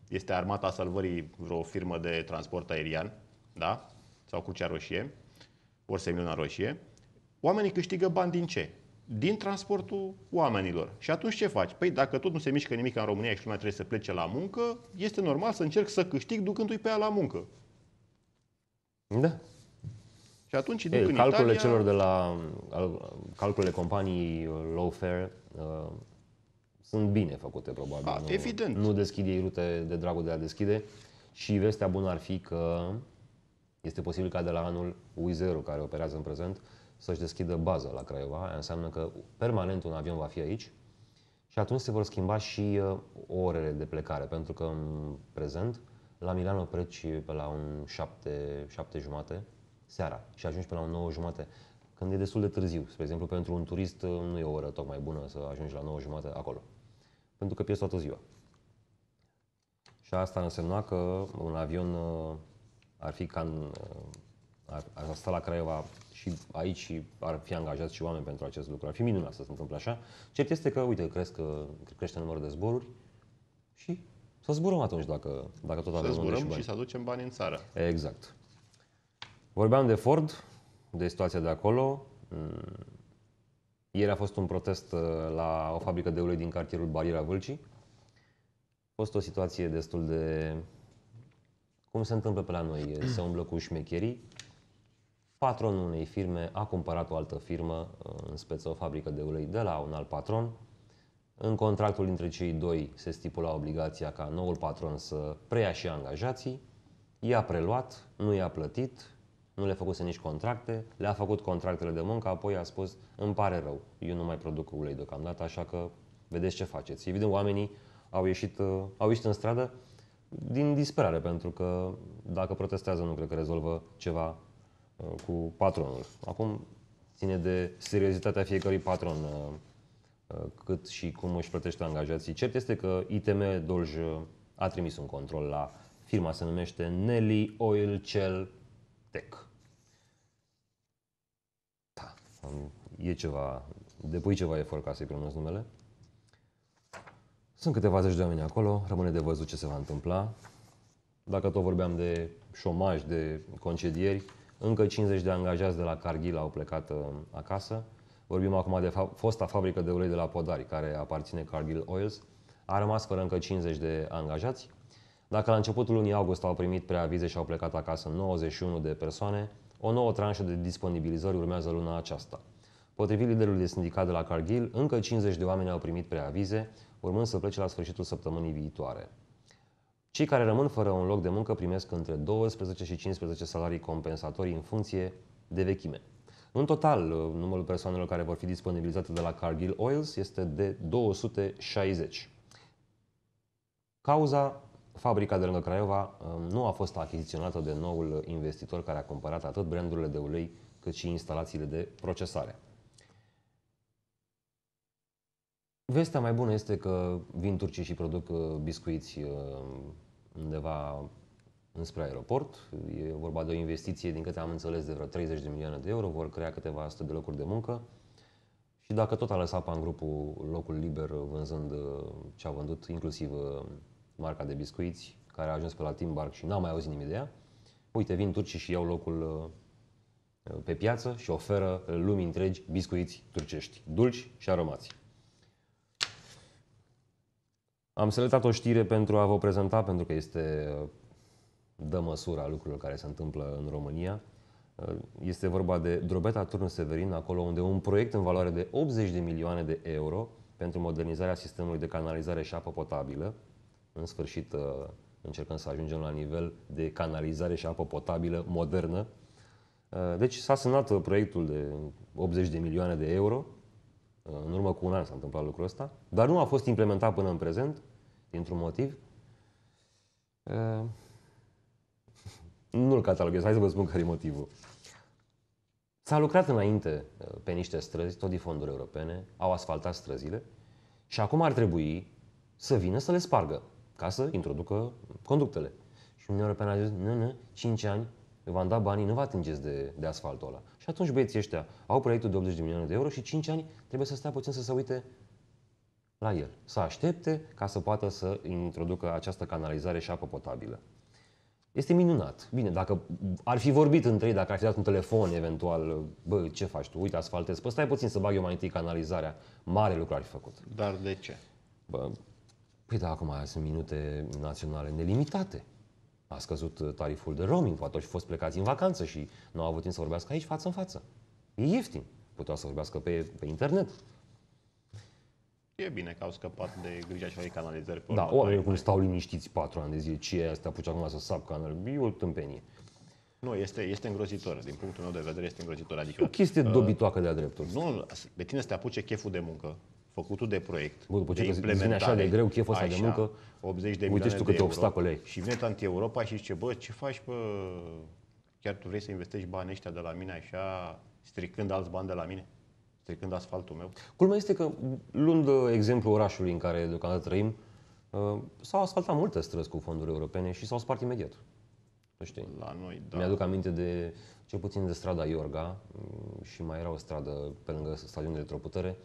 este Armata Salvării, vreo firmă de transport aerian, da? Sau Crucea Roșie, ori Semiluna Roșie. Oamenii câștigă bani din ce? Din transportul oamenilor. Și atunci ce faci? Păi dacă tot nu se mișcă nimic în România și lumea trebuie să plece la muncă, este normal să încerc să câștig ducându-i pe ea la muncă. Da. Și atunci Ei, calculele Italia... celor de la calculele companii Fare. Uh, sunt bine făcute, probabil. A, ah, nu, evident. Nu deschid ei rute de dragul de a deschide. Și vestea bună ar fi că este posibil ca de la anul U0 care operează în prezent, să-și deschidă bază la Craiova. Aia înseamnă că permanent un avion va fi aici și atunci se vor schimba și uh, orele de plecare, pentru că în prezent la Milano pleci pe la un 7, 7 jumate seara și ajungi pe la un 9 jumate, când e destul de târziu. Spre exemplu, pentru un turist uh, nu e o oră tocmai bună să ajungi la 9 jumate acolo pentru că pierzi toată ziua. Și asta însemna că un avion uh, ar fi ca în, uh, ar, ar sta la Craiova și aici și ar fi angajați și oameni pentru acest lucru. Ar fi minunat să se întâmple așa. Cert este că, uite, cresc, uh, crește numărul de zboruri și să zburăm atunci dacă, dacă tot avem Să zburăm și, bani. și să aducem bani în țară. Exact. Vorbeam de Ford, de situația de acolo. Mm, ieri a fost un protest uh, la o fabrică de ulei din cartierul Bariera Vâlcii. A fost o situație destul de... Cum se întâmplă pe la noi? Se umblă cu șmecherii. Patronul unei firme a cumpărat o altă firmă, uh, în speță o fabrică de ulei, de la un alt patron. În contractul dintre cei doi se stipula obligația ca noul patron să preia și angajații. I-a preluat, nu i-a plătit, nu le făcuse nici contracte, le-a făcut contractele de muncă, apoi a spus, îmi pare rău, eu nu mai produc ulei deocamdată, așa că vedeți ce faceți. Evident, oamenii au ieșit, uh, au ieșit în stradă din disperare, pentru că dacă protestează nu cred că rezolvă ceva uh, cu patronul. Acum ține de seriozitatea fiecărui patron uh, cât și cum își plătește angajații. Cert este că ITM Dolj a trimis un control la firma, se numește Nelly Oil Cell Tech. Am, e ceva, depui ceva efort ca să-i pronunț numele. Sunt câteva zeci de oameni acolo, rămâne de văzut ce se va întâmpla. Dacă tot vorbeam de șomaj, de concedieri, încă 50 de angajați de la Cargill au plecat uh, acasă. Vorbim acum de fa- fosta fabrică de ulei de la Podari, care aparține Cargill Oils. A rămas fără încă 50 de angajați. Dacă la începutul lunii august au primit preavize și au plecat acasă 91 de persoane, o nouă tranșă de disponibilizări urmează luna aceasta. Potrivit liderului de sindicat de la Cargill, încă 50 de oameni au primit preavize, urmând să plece la sfârșitul săptămânii viitoare. Cei care rămân fără un loc de muncă primesc între 12 și 15 salarii compensatorii în funcție de vechime. În total, numărul persoanelor care vor fi disponibilizate de la Cargill Oils este de 260. Cauza Fabrica de lângă Craiova um, nu a fost achiziționată de noul investitor care a cumpărat atât brandurile de ulei cât și instalațiile de procesare. Vestea mai bună este că vin turcii și produc uh, biscuiți uh, undeva înspre aeroport. E vorba de o investiție, din câte am înțeles, de vreo 30 de milioane de euro. Vor crea câteva sute de locuri de muncă. Și dacă tot a lăsat PAN grupul locul liber uh, vânzând ce a vândut, inclusiv marca de biscuiți, care a ajuns pe la Timbark și n-am mai auzit nimic de ea. Uite, vin turcii și iau locul uh, pe piață și oferă uh, lumii întregi biscuiți turcești, dulci și aromați. Am selectat o știre pentru a vă prezenta, pentru că este uh, dă măsura lucrurilor care se întâmplă în România. Este vorba de Drobeta Turnu Severin, acolo unde un proiect în valoare de 80 de milioane de euro pentru modernizarea sistemului de canalizare și apă potabilă, în sfârșit uh, încercăm să ajungem la nivel de canalizare și apă potabilă modernă. Uh, deci s-a semnat uh, proiectul de 80 de milioane de euro. În urmă cu un an s-a întâmplat lucrul ăsta, dar nu a fost implementat până în prezent, dintr-un motiv. Nu-l cataloghez, hai să vă spun care e motivul. S-a lucrat înainte pe niște străzi, tot din fonduri europene, au asfaltat străzile și acum ar trebui să vină să le spargă ca să introducă conductele. Și Uniunea Europeană a zis, nu, nu, 5 ani v-am dat banii, nu vă atingeți de, de asfaltul ăla. Și atunci băieții ăștia au proiectul de 80 de milioane de euro și 5 ani trebuie să stea puțin să se uite la el, să aștepte ca să poată să introducă această canalizare și apă potabilă. Este minunat. Bine, dacă ar fi vorbit între ei, dacă ar fi dat un telefon eventual, bă, ce faci tu? Uite, asfaltez. Păi stai puțin să bag eu mai întâi canalizarea. Mare lucru ar fi făcut. Dar de ce? Bă, Păi da, acum sunt minute naționale nelimitate. A scăzut uh, tariful de roaming, poate au fost plecați în vacanță și nu au avut timp să vorbească aici față în față. E ieftin. Puteau să vorbească pe, pe internet. E bine că au scăpat de grija și ai canalizări. Pe da, oamenii cum stau liniștiți patru ani de zile, ce e asta, puce acum să sap canal, e o tâmpenie. Nu, este, este îngrozitor. Din punctul meu de vedere, este îngrozitor. Adică, o chestie uh, dobitoacă de-a dreptul. Nu, pe tine să te apuce cheful de muncă, făcutul de proiect, Bă, după ce de vine așa de greu cheful ăsta de muncă, 80 de uite și tu câte obstacole ai. Și vine tanti europa și zice, bă, ce faci, bă, chiar tu vrei să investești banii ăștia de la mine așa, stricând alți bani de la mine? Stricând asfaltul meu? Culmea este că, luând uh, exemplu orașului în care deocamdată trăim, uh, s-au asfaltat multe străzi cu fonduri europene și s-au spart imediat. Nu știu. La noi, da. Mi-aduc aminte de, cel puțin de strada Iorga mm, și mai era o stradă pe lângă stadionul de troputere,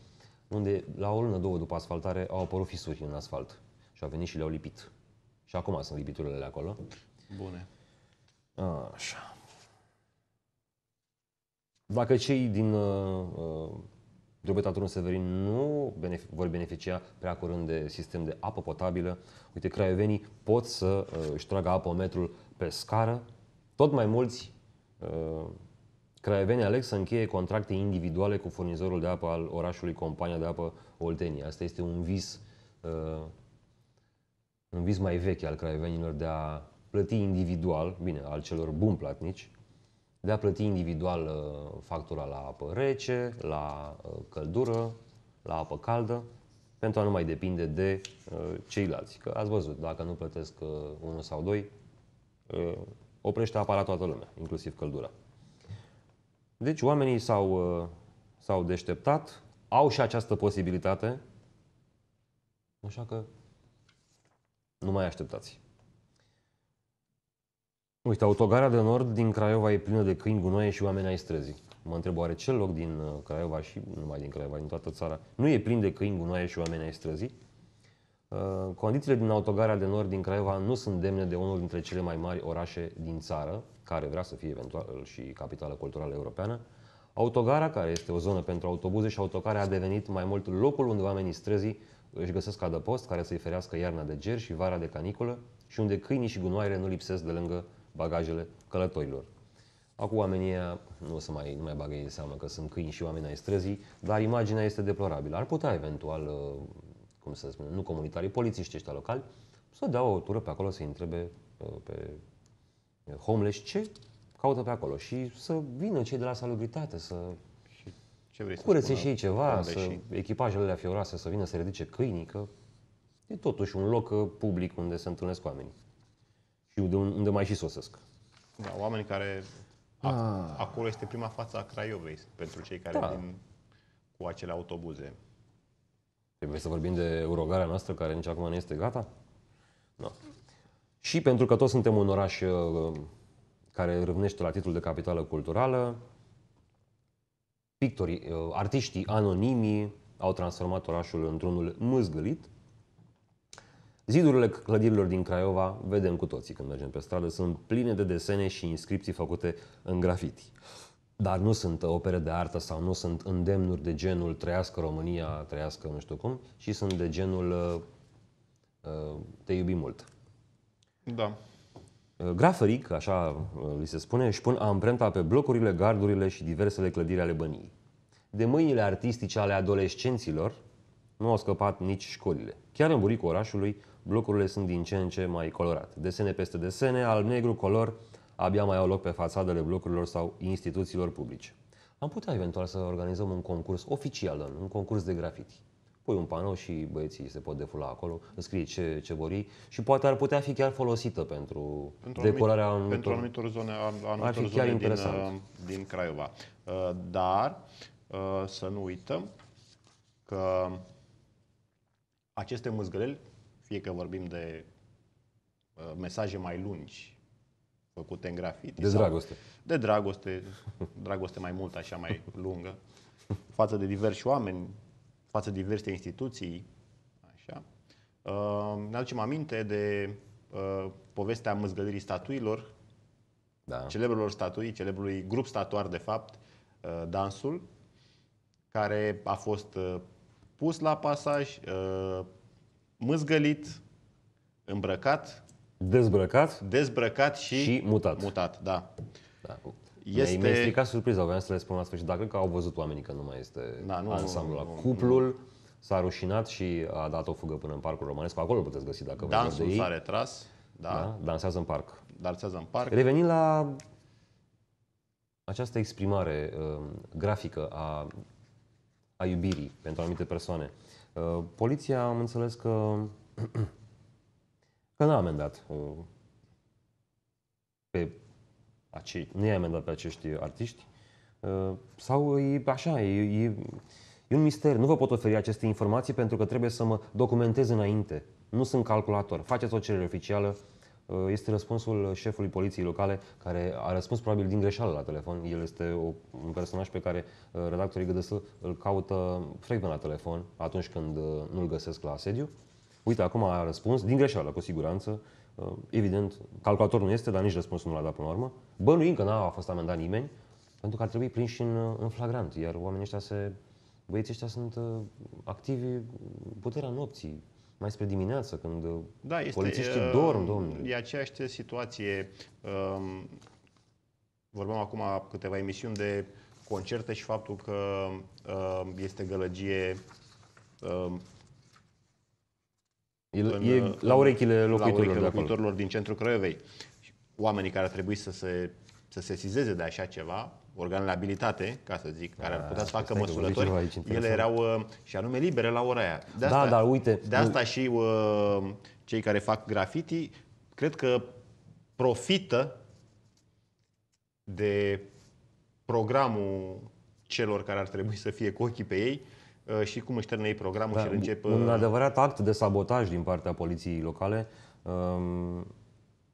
unde la o lună, două după asfaltare, au apărut fisuri în asfalt și au venit și le-au lipit. Și acum sunt lipiturile acolo. Bune. Așa. Dacă cei din uh, uh Drobetatorul Severin nu benefic- vor beneficia prea curând de sistem de apă potabilă, uite, craiovenii pot să uh, își tragă apometrul pe scară. Tot mai mulți uh, Craiovenii aleg să încheie contracte individuale cu furnizorul de apă al orașului Compania de Apă Oltenia. Asta este un vis, uh, un vis mai vechi al craiovenilor de a plăti individual, bine, al celor bun platnici, de a plăti individual uh, factura la apă rece, la uh, căldură, la apă caldă, pentru a nu mai depinde de uh, ceilalți. Că ați văzut, dacă nu plătesc uh, unul sau doi, uh, oprește aparatul toată lumea, inclusiv căldura. Deci oamenii s-au, uh, s-au deșteptat, au și această posibilitate, așa că nu mai așteptați. Uite, autogara de nord din Craiova e plină de câini, gunoaie și oameni ai străzii. Mă întreb, oare ce loc din uh, Craiova și numai din Craiova, din toată țara, nu e plin de câini, gunoaie și oameni ai străzii? Uh, condițiile din autogarea de nord din Craiova nu sunt demne de unul dintre cele mai mari orașe din țară, care vrea să fie eventual și capitală culturală europeană. Autogara, care este o zonă pentru autobuze și autocare, a devenit mai mult locul unde oamenii străzii își găsesc adăpost care să-i ferească iarna de ger și vara de caniculă și unde câinii și gunoaiele nu lipsesc de lângă bagajele călătorilor. Acum oamenii nu o să mai, nu mai bagă ei seama că sunt câini și oameni ai străzii, dar imaginea este deplorabilă. Ar putea eventual uh, cum să spun, nu comunitarii, polițiștii ăștia locali, să dea o tură pe acolo să-i întrebe uh, pe uh, homeless ce caută pe acolo și să vină cei de la salubritate să și ce vrei curețe și ei ceva, să, și... echipajele alea fioroase să vină să ridice câinii, că e totuși un loc uh, public unde se întâlnesc oamenii și unde, unde mai și sosesc. Da, oameni care... Ah. Acolo este prima fața a Craiovei pentru cei care da. vin cu acele autobuze. Trebuie să vorbim de urogarea noastră, care nici acum nu este gata? Nu. Și pentru că toți suntem un oraș uh, care râvnește la titlul de capitală culturală, pictorii, uh, artiștii anonimi au transformat orașul într-unul mâzgălit. Zidurile clădirilor din Craiova, vedem cu toții când mergem pe stradă, sunt pline de desene și inscripții făcute în grafiti dar nu sunt opere de artă sau nu sunt îndemnuri de genul trăiască România, trăiască nu știu cum, și sunt de genul uh, uh, te iubi mult. Da. Uh, graferic, așa uh, li se spune, își pun amprenta pe blocurile, gardurile și diversele clădiri ale băniei. De mâinile artistice ale adolescenților nu au scăpat nici școlile. Chiar în buricul orașului, blocurile sunt din ce în ce mai colorate. Desene peste desene, al negru color, abia mai au loc pe fațadele blocurilor sau instituțiilor publice. Am putea eventual să organizăm un concurs oficial, un concurs de grafiti. Pui un panou și băieții se pot defula acolo, scrie ce, ce vor și poate ar putea fi chiar folosită pentru, pentru decorarea anumit, anumitor, pentru anumitor zone, anumitor ar fi chiar zone interesant. Din, uh, din Craiova. Uh, dar uh, să nu uităm că aceste mâzgăleli, fie că vorbim de mesaje mai lungi, făcute în grafiti. De dragoste. De dragoste, dragoste mai mult, așa mai lungă, față de diversi oameni, față de diverse instituții. Așa. Uh, ne aducem aminte de uh, povestea măzgălirii statuilor, da. celebrelor statui, celebrului grup statuar, de fapt, uh, dansul, care a fost pus la pasaj, mâzgălit, îmbrăcat Dezbrăcat. Dezbrăcat și, și mutat. Mutat, da. da. Este... mi a explicat surpriza, vreau să le spun la sfârșit, dacă că au văzut oamenii că nu mai este da, nu, ansamblul nu, nu, Cuplul nu. s-a rușinat și a dat o fugă până în Parcul românesc. acolo îl puteți găsi dacă vreți. Dansul s-a retras, da. da. Dansează în parc. Dansează în parc. Revenind la această exprimare uh, grafică a, a iubirii pentru anumite persoane, uh, poliția am înțeles că că n-a amendat uh, pe acei, nu i-a amendat pe acești artiști uh, sau e așa, e, e, e un mister. Nu vă pot oferi aceste informații pentru că trebuie să mă documentez înainte. Nu sunt calculator. Faceți o cerere oficială. Uh, este răspunsul șefului poliției locale, care a răspuns probabil din greșeală la telefon. El este o, un personaj pe care redactorii GDS îl caută frecvent la telefon atunci când nu-l găsesc la sediu. Uite, acum a răspuns, din greșeală, cu siguranță, uh, evident, calculatorul nu este, dar nici răspunsul nu l-a dat până la urmă. Bănuim că n-a fost amendat nimeni, pentru că ar trebui prinși în, uh, în flagrant, iar oamenii ăștia se... Băieții ăștia sunt uh, activi puterea nopții, mai spre dimineață, când da, este, polițiștii e, dorm, domnule. E aceeași situație. Um, vorbeam acum câteva emisiuni de concerte și faptul că uh, este gălăgie um, E, în, e uh, la urechile locuitorilor, la locuitorilor din centrul Craiovei. Oamenii care ar trebui să se, să se sizeze de așa ceva, organele abilitate, ca să zic, care ar ah, putea să facă măsurători, ele erau uh, și anume libere la ora aia. De da, asta, da, dar uite... De asta și uh, cei care fac grafiti, cred că profită de programul celor care ar trebui să fie cu ochii pe ei Uh, și cum își ei programul da, și încep... Un adevărat act de sabotaj din partea poliției locale. Um,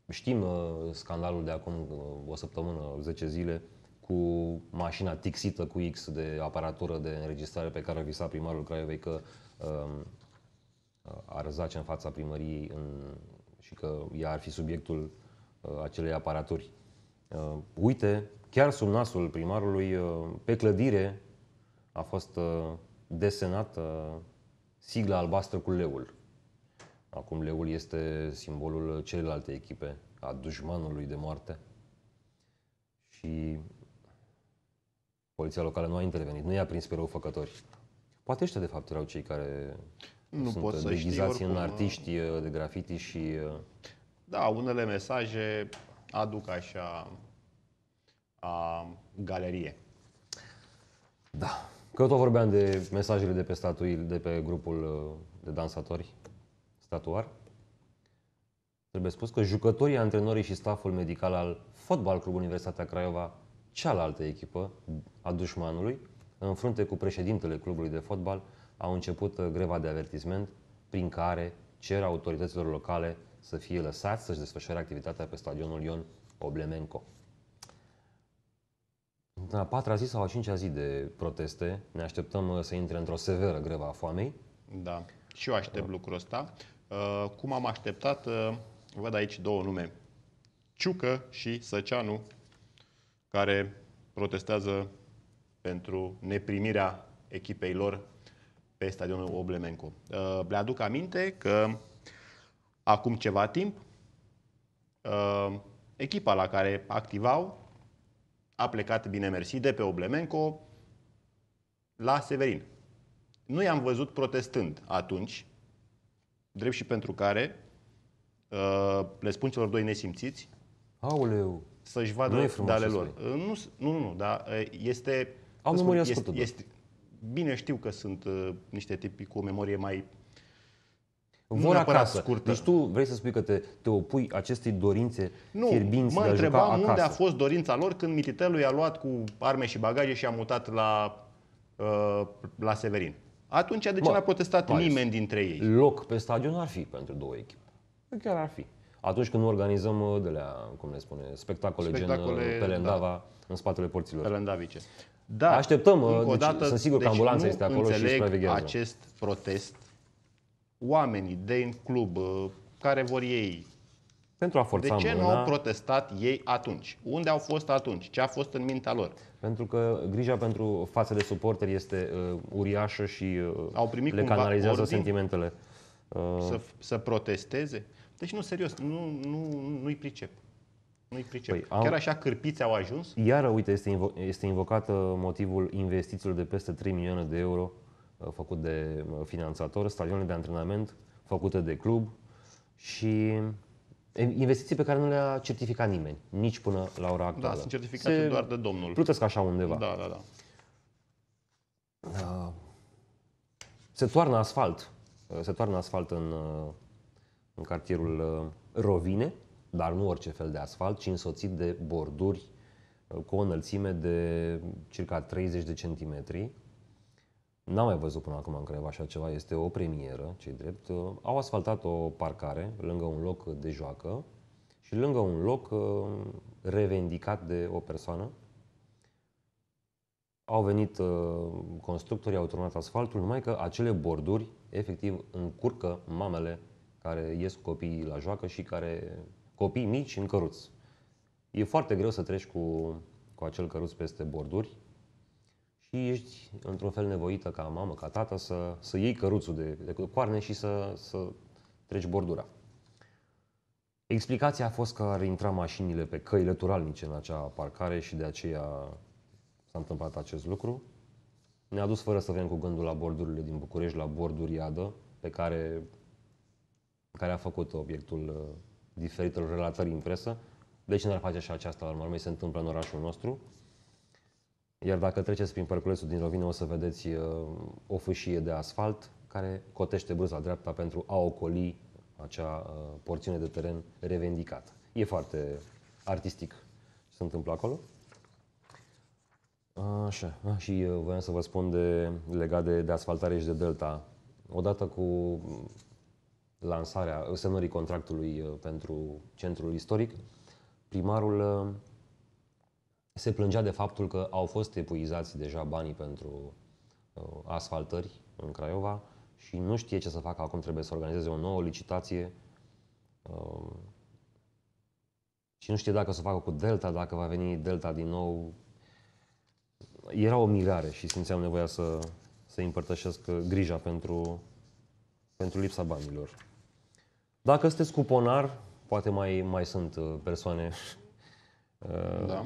știm uh, scandalul de acum uh, o săptămână, 10 zile, cu mașina tixită cu X de aparatură de înregistrare pe care visat primarul Craiovei că um, ar zace în fața primăriei în, și că ea ar fi subiectul acelei aparaturi. Uite, chiar sub nasul primarului, pe clădire a fost desenată sigla albastră cu leul. Acum leul este simbolul celelalte echipe, a dușmanului de moarte. Și poliția locală nu a intervenit, nu i-a prins pe răufăcători. Poate ăștia, de fapt, erau cei care nu sunt poți deghizați știi, oricum, în artiști de grafiti și... Uh, da, unele mesaje aduc așa a galerie. Da. Că tot vorbeam de mesajele de pe statuil, de pe grupul uh, de dansatori statuar. Trebuie spus că jucătorii, antrenorii și staful medical al Fotbal Club Universitatea Craiova, cealaltă echipă a dușmanului, în frunte cu președintele clubului de fotbal, au început uh, greva de avertisment prin care cer autorităților locale să fie lăsați să-și desfășoare activitatea pe stadionul Ion Oblemenco. Sunt a patra zi sau a cincea zi de proteste. Ne așteptăm uh, să intre într-o severă grevă a foamei. Da, și eu aștept da. lucrul ăsta. Uh, cum am așteptat, uh, văd aici două nume. Ciucă și Săceanu, care protestează pentru neprimirea echipei lor pe stadionul Oblemencu. Le aduc aminte că acum ceva timp echipa la care activau a plecat bine mersi de pe Oblemenco la Severin. Nu i-am văzut protestând atunci, drept și pentru care uh, le spun celor doi nesimțiți Aoleu, să-și vadă de ale lor. Uh, nu, nu, nu, dar uh, este... Am memoria este, da. este, Bine știu că sunt uh, niște tipi cu o memorie mai vor acasă. Scurtă. Deci tu vrei să spui că te, te opui acestei dorințe nu, fierbinți mă de a juca acasă. unde a fost dorința lor când Mititelu i-a luat cu arme și bagaje și a mutat la, uh, la Severin. Atunci de ce n-a protestat Paris, nimeni dintre ei? Loc pe stadion ar fi pentru două echipe. Chiar ar fi. Atunci când organizăm uh, de la, cum le spune, spectacole, spectacole gen uh, Pelendava da. în spatele porților. Pelendavice. Da, Așteptăm, uh, deci, dată, sunt sigur deci că ambulanța este acolo și supraveghează. acest protest oamenii de în club uh, care vor ei. Pentru a forța De ce mâna... nu au protestat ei atunci? Unde au fost atunci? Ce a fost în mintea lor? Pentru că grija pentru față de suporteri este uh, uriașă și uh, au primit le canalizează sentimentele. Uh... Să, să protesteze? Deci nu, serios, nu, nu, nu-i pricep. Nu-i pricep. Păi, am... Chiar așa cârpiți au ajuns? Iară, uite, este, invo- este invocat uh, motivul investițiilor de peste 3 milioane de euro Uh, făcut de uh, finanțator, stadioane de antrenament făcute de club și investiții pe care nu le-a certificat nimeni, nici până la ora da, actuală. Da, sunt certificate Se doar de domnul. Plutesc așa undeva. Da, da, da. Uh, se toarnă asfalt. Se toarnă asfalt în, în cartierul Rovine, dar nu orice fel de asfalt, ci însoțit de borduri cu o înălțime de circa 30 de centimetri, N-am mai văzut până acum în Craiova așa ceva, este o premieră, ce drept. Uh, au asfaltat o parcare lângă un loc de joacă și lângă un loc uh, revendicat de o persoană. Au venit uh, constructorii, au turnat asfaltul, numai că acele borduri efectiv încurcă mamele care ies cu copiii la joacă și care copii mici în căruți. E foarte greu să treci cu, cu acel căruț peste borduri și ești într-un fel nevoită ca mamă, ca tată să, să iei căruțul de, de coarne și să, să treci bordura. Explicația a fost că ar intra mașinile pe căi lăturalnice în acea parcare și de aceea s-a întâmplat acest lucru. Ne-a dus fără să vrem cu gândul la bordurile din București, la borduri iadă, pe care, care a făcut obiectul uh, diferitelor relatări în presă. De deci ce n-ar face așa aceasta la urmă? se întâmplă în orașul nostru? Iar dacă treceți prin perculețul din rovine, o să vedeți uh, o fâșie de asfalt care cotește brâza dreapta pentru a ocoli acea uh, porțiune de teren revendicată. E foarte artistic ce se întâmplă acolo. Așa, A, ah, și uh, voiam să vă spun de, legat de, de asfaltare și de delta. Odată cu lansarea semnării contractului pentru centrul istoric, primarul se plângea de faptul că au fost epuizați deja banii pentru uh, asfaltări în Craiova și nu știe ce să facă acum, trebuie să organizeze o nouă licitație uh, și nu știe dacă o să facă cu Delta, dacă va veni Delta din nou. Era o mirare și simțeam nevoia să, să împărtășesc grija pentru, pentru lipsa banilor. Dacă sunteți cuponar, poate mai, mai sunt uh, persoane uh, da.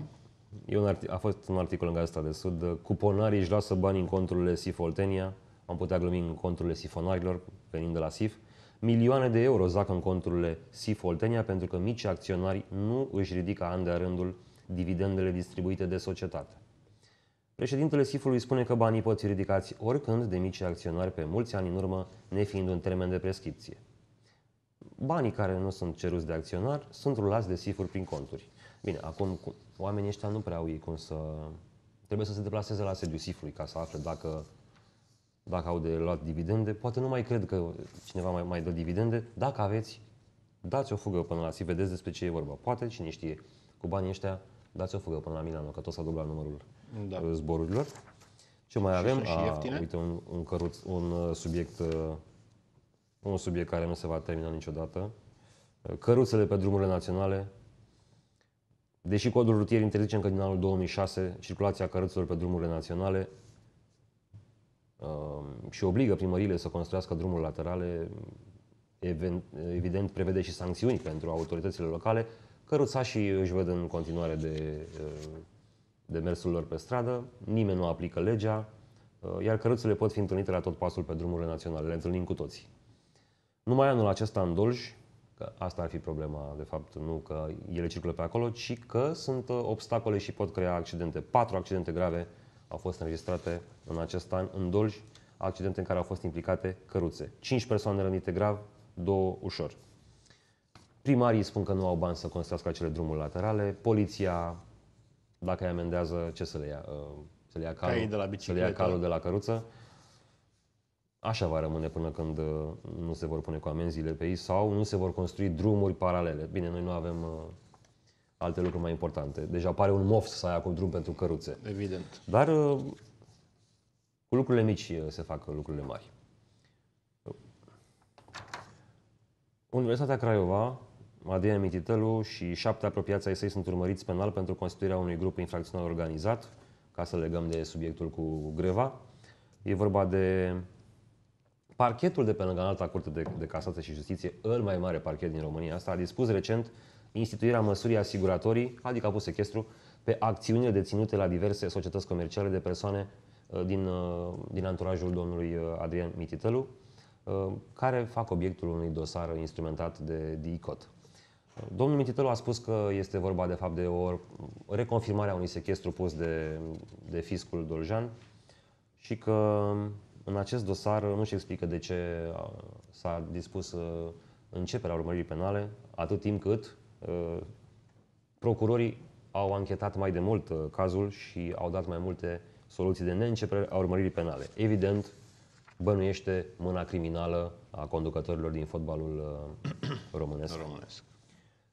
E un a fost un articol în Gazeta de Sud. Cuponarii își lasă bani în conturile SIF Oltenia. Am putea glumi în conturile sifonarilor, venind de la SIF. Milioane de euro zac în conturile SIF Oltenia pentru că mici acționari nu își ridică an de rândul dividendele distribuite de societate. Președintele SIF-ului spune că banii pot fi ridicați oricând de mici acționari pe mulți ani în urmă, nefiind un termen de prescripție. Banii care nu sunt ceruți de acționar sunt rulați de SIF-uri prin conturi. Bine, acum oamenii ăștia nu prea au ei cum să... Trebuie să se deplaseze la sediu SIF-ului ca să afle dacă, dacă au de luat dividende. Poate nu mai cred că cineva mai, mai dă dividende. Dacă aveți, dați o fugă până la SIF, vedeți despre ce e vorba. Poate, cine știe, cu banii ăștia dați o fugă până la Milano, că tot s-a dublat numărul da. zborurilor. Ce mai și avem? Și A, uite, un, un, căruț, un uh, subiect uh, un subiect care nu se va termina niciodată. Căruțele pe drumurile naționale, Deși codul rutier interzice încă din anul 2006 circulația cărăților pe drumurile naționale um, și obligă primările să construiască drumuri laterale, evident prevede și sancțiuni pentru autoritățile locale, căruțașii își văd în continuare de, uh, de mersul lor pe stradă, nimeni nu aplică legea, uh, iar căruțele pot fi întâlnite la tot pasul pe drumurile naționale, le întâlnim cu toții. Numai anul acesta în Dolj, Că asta ar fi problema, de fapt, nu că ele circulă pe acolo, ci că sunt uh, obstacole și pot crea accidente. Patru accidente grave au fost înregistrate în acest an în Dolj, accidente în care au fost implicate căruțe. Cinci persoane rănite grav, două ușor. Primarii spun că nu au bani să construiască acele drumuri laterale, poliția, dacă îi amendează, ce să le ia? Uh, să le ia calul, de la, să le ia calul de la căruță. Așa va rămâne până când uh, nu se vor pune cu amenziile pe ei sau nu se vor construi drumuri paralele. Bine, noi nu avem uh, alte lucruri mai importante. Deja pare un moft să ai acum drum pentru căruțe. Evident. Dar uh, cu lucrurile mici se fac lucrurile mari. Universitatea Craiova, Adrian Mititelu și șapte apropiați ai săi sunt urmăriți penal pentru constituirea unui grup infracțional organizat, ca să legăm de subiectul cu greva. E vorba de Parchetul de pe lângă alta curte de, de casație și justiție, îl mai mare parchet din România asta, a dispus recent instituirea măsurii asiguratorii, adică a pus sechestru, pe acțiunile deținute la diverse societăți comerciale de persoane uh, din, uh, din anturajul domnului uh, Adrian Mititelu, care fac obiectul unui dosar instrumentat de DICOT. Domnul Mititelu a spus că este vorba de fapt de o reconfirmare a unui sechestru pus de, de fiscul Doljan și că um, în acest dosar nu se explică de ce uh, s-a dispus uh, începerea urmăririi penale, atât timp cât uh, procurorii au anchetat mai de mult cazul și au dat mai multe soluții de neîncepere a urmăririi penale. Evident, bănuiește mâna criminală a conducătorilor din fotbalul românesc. românesc.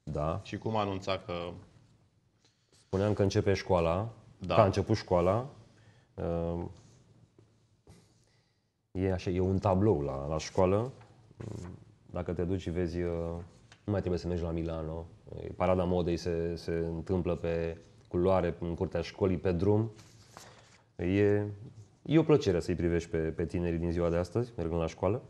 Da. Și cum anunța că... Spuneam că începe școala, da. că a început școala, E, așa, e un tablou la, la școală. Dacă te duci și vezi, uh, nu mai trebuie să mergi la Milano. Parada modei se, se întâmplă pe culoare, în curtea școlii, pe drum. E, e o plăcere să-i privești pe, pe tinerii din ziua de astăzi, mergând la școală.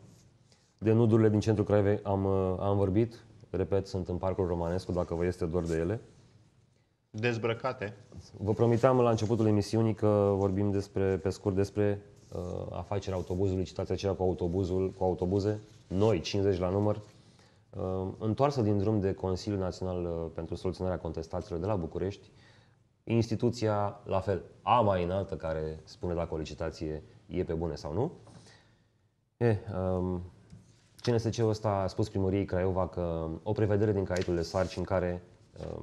De nudurile din centrul Craiovei am, uh, am vorbit. Repet, sunt în Parcul Romanescu, dacă vă este doar de ele. Dezbrăcate. Vă promiteam la începutul emisiunii că vorbim despre, pe scurt despre Uh, afacerea autobuzului, licitația aceea cu, autobuzul, cu autobuze, noi, 50 la număr, uh, întoarsă din drum de Consiliul Național uh, pentru Soluționarea Contestațiilor de la București, instituția la fel, a mai înaltă care spune dacă o licitație e pe bune sau nu. E, um, CNSC-ul ăsta a spus primăriei Craiova că o prevedere din caietul de în care um,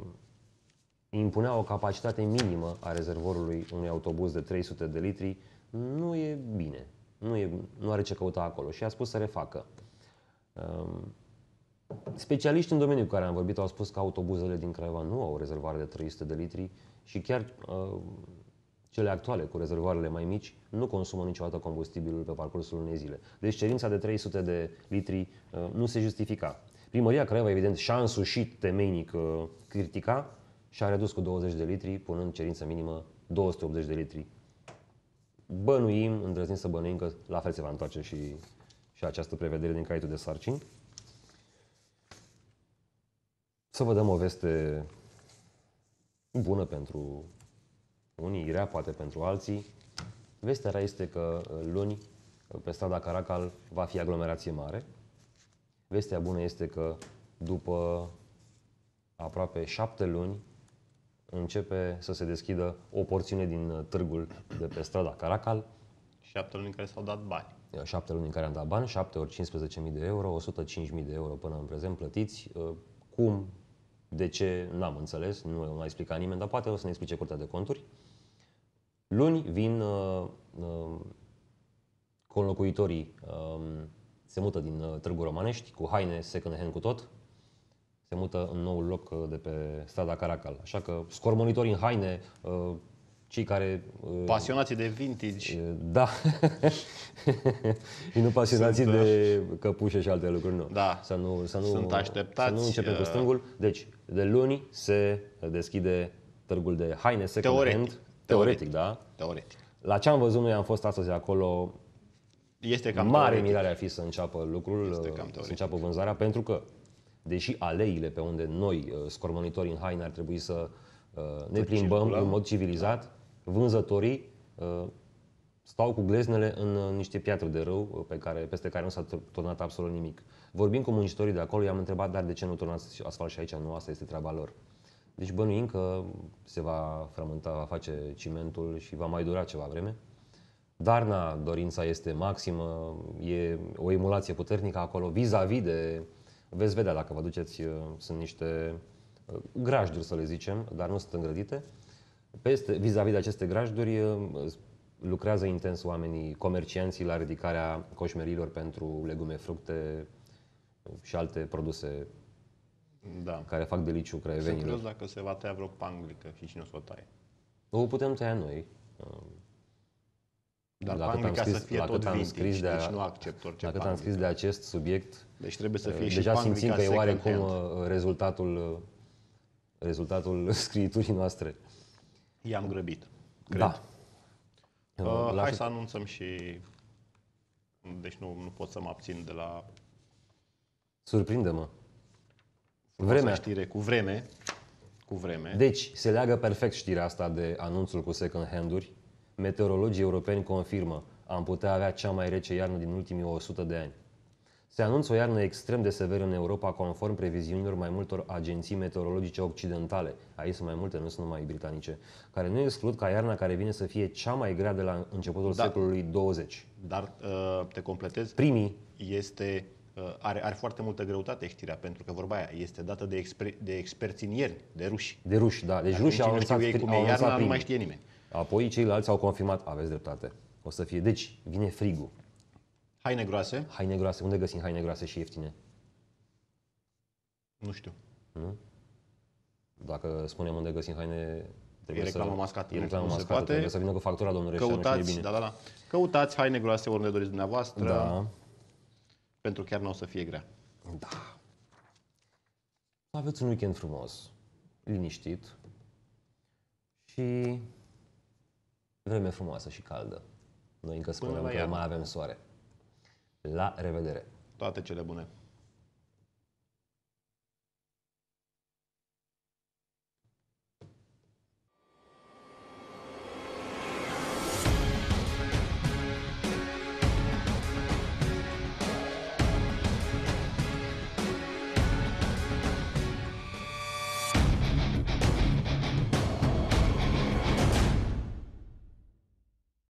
impunea o capacitate minimă a rezervorului unui autobuz de 300 de litri nu e bine, nu, e, nu are ce căuta acolo și a spus să refacă. Ehm, specialiști în domeniul cu care am vorbit au spus că autobuzele din Craiova nu au rezervare de 300 de litri și chiar uh, cele actuale cu rezervoarele mai mici nu consumă niciodată combustibilul pe parcursul unei zile. Deci cerința de 300 de litri uh, nu se justifica. Primăria Craiova, evident, și-a însușit temeinic uh, critica și a redus cu 20 de litri, punând cerința minimă 280 de litri bănuim, îndrăznim să bănuim că la fel se va întoarce și, și această prevedere din caietul de sarcini. Să vă dăm o veste bună pentru unii, rea poate pentru alții. Vestea rea este că uh, luni uh, pe strada Caracal va fi aglomerație mare. Vestea bună este că după aproape șapte luni începe să se deschidă o porțiune din uh, târgul de pe strada Caracal. Șapte luni în care s-au dat bani. Șapte luni în care am dat bani, șapte ori 15.000 de euro, 105.000 de euro până în prezent plătiți. Uh, cum, de ce, n-am înțeles, nu l-a explicat nimeni, dar poate o să ne explice Curtea de Conturi. Luni vin uh, uh, conlocuitorii, uh, se mută din uh, Târgu Romanești cu haine second hand cu tot, se mută în noul loc uh, de pe strada Caracal. Așa că scor monitorii în haine, uh, cei care... Uh, pasionații de vintage. Da. și nu pasionații sunt, de căpușe și alte lucruri, nu. Da. Să nu, să nu, sunt așteptați. Să nu începem cu stângul. Deci, de luni se deschide târgul de haine second teoretic. hand. Teoretic, teoretic, da? Teoretic. La ce am văzut noi, am fost astăzi acolo, este cam Mare teoretic. mirare ar fi să înceapă lucrul, să înceapă vânzarea, pentru că deși aleile pe unde noi, uh, scormonitorii în haine, ar trebui să uh, ne plimbăm în mod civilizat, da. vânzătorii uh, stau cu gleznele în niște piatră de râu pe care, peste care nu s-a turnat absolut nimic. Vorbim cu muncitorii de acolo, i-am întrebat, dar de ce nu turnați asfalt și aici? Nu, asta este treaba lor. Deci bănuim că se va frământa, va face cimentul și va mai dura ceva vreme. Dar na, dorința este maximă, e o emulație puternică acolo vis-a-vis de Veți vedea dacă vă duceți, uh, sunt niște uh, grajduri, să le zicem, dar nu sunt îngrădite. Peste, vis-a-vis de aceste grajduri, uh, lucrează intens oamenii, comercianții, la ridicarea coșmerilor pentru legume, fructe și alte produse da. care fac deliciu craievenilor. Sunt dacă se va tăia vreo panglică și cine o să o taie. O putem tăia noi. Dar la cât am scris, să fie la tot am scris vintage, deci de, deci nu accept orice la cât am scris de acest subiect, deci trebuie să deci fie uh, și deja simțim că e oarecum hand. Uh, rezultatul, uh, rezultatul scriturii noastre. I-am grăbit, cred. Da. Uh, uh la hai fi... să anunțăm și... Deci nu, nu pot să mă abțin de la... Surprinde-mă. Vremea. Știre cu vreme. Cu vreme. Deci, se leagă perfect știrea asta de anunțul cu second hand-uri meteorologii europeni confirmă, am putea avea cea mai rece iarnă din ultimii 100 de ani. Se anunță o iarnă extrem de severă în Europa, conform previziunilor mai multor agenții meteorologice occidentale. Aici sunt mai multe, nu sunt numai britanice. Care nu exclud ca iarna care vine să fie cea mai grea de la începutul da, secolului 20. Dar uh, te completez. Primii. Este, uh, are, are foarte multă greutate știrea, pentru că vorba aia este dată de, exper, de experți în ierni, de ruși. De ruși, da. Deci rușii au anunțat, cum e iarna, primii. nu mai știe nimeni. Apoi ceilalți au confirmat, aveți dreptate. O să fie. Deci, vine frigul. Haine groase? Haine groase. Unde găsim haine groase și ieftine? Nu știu. Nu? Dacă spunem unde găsim haine Trebuie e reclamă să, mascată. E reclamă mascată, poate. trebuie să vină cu factura, domnule Căutați, bine. Da, da, da. Căutați haine groase oriunde doriți dumneavoastră. Da. Pentru chiar nu o să fie grea. Da. Aveți un weekend frumos, liniștit și vreme frumoasă și caldă. Noi încă spunem că mai avem soare. La revedere! Toate cele bune!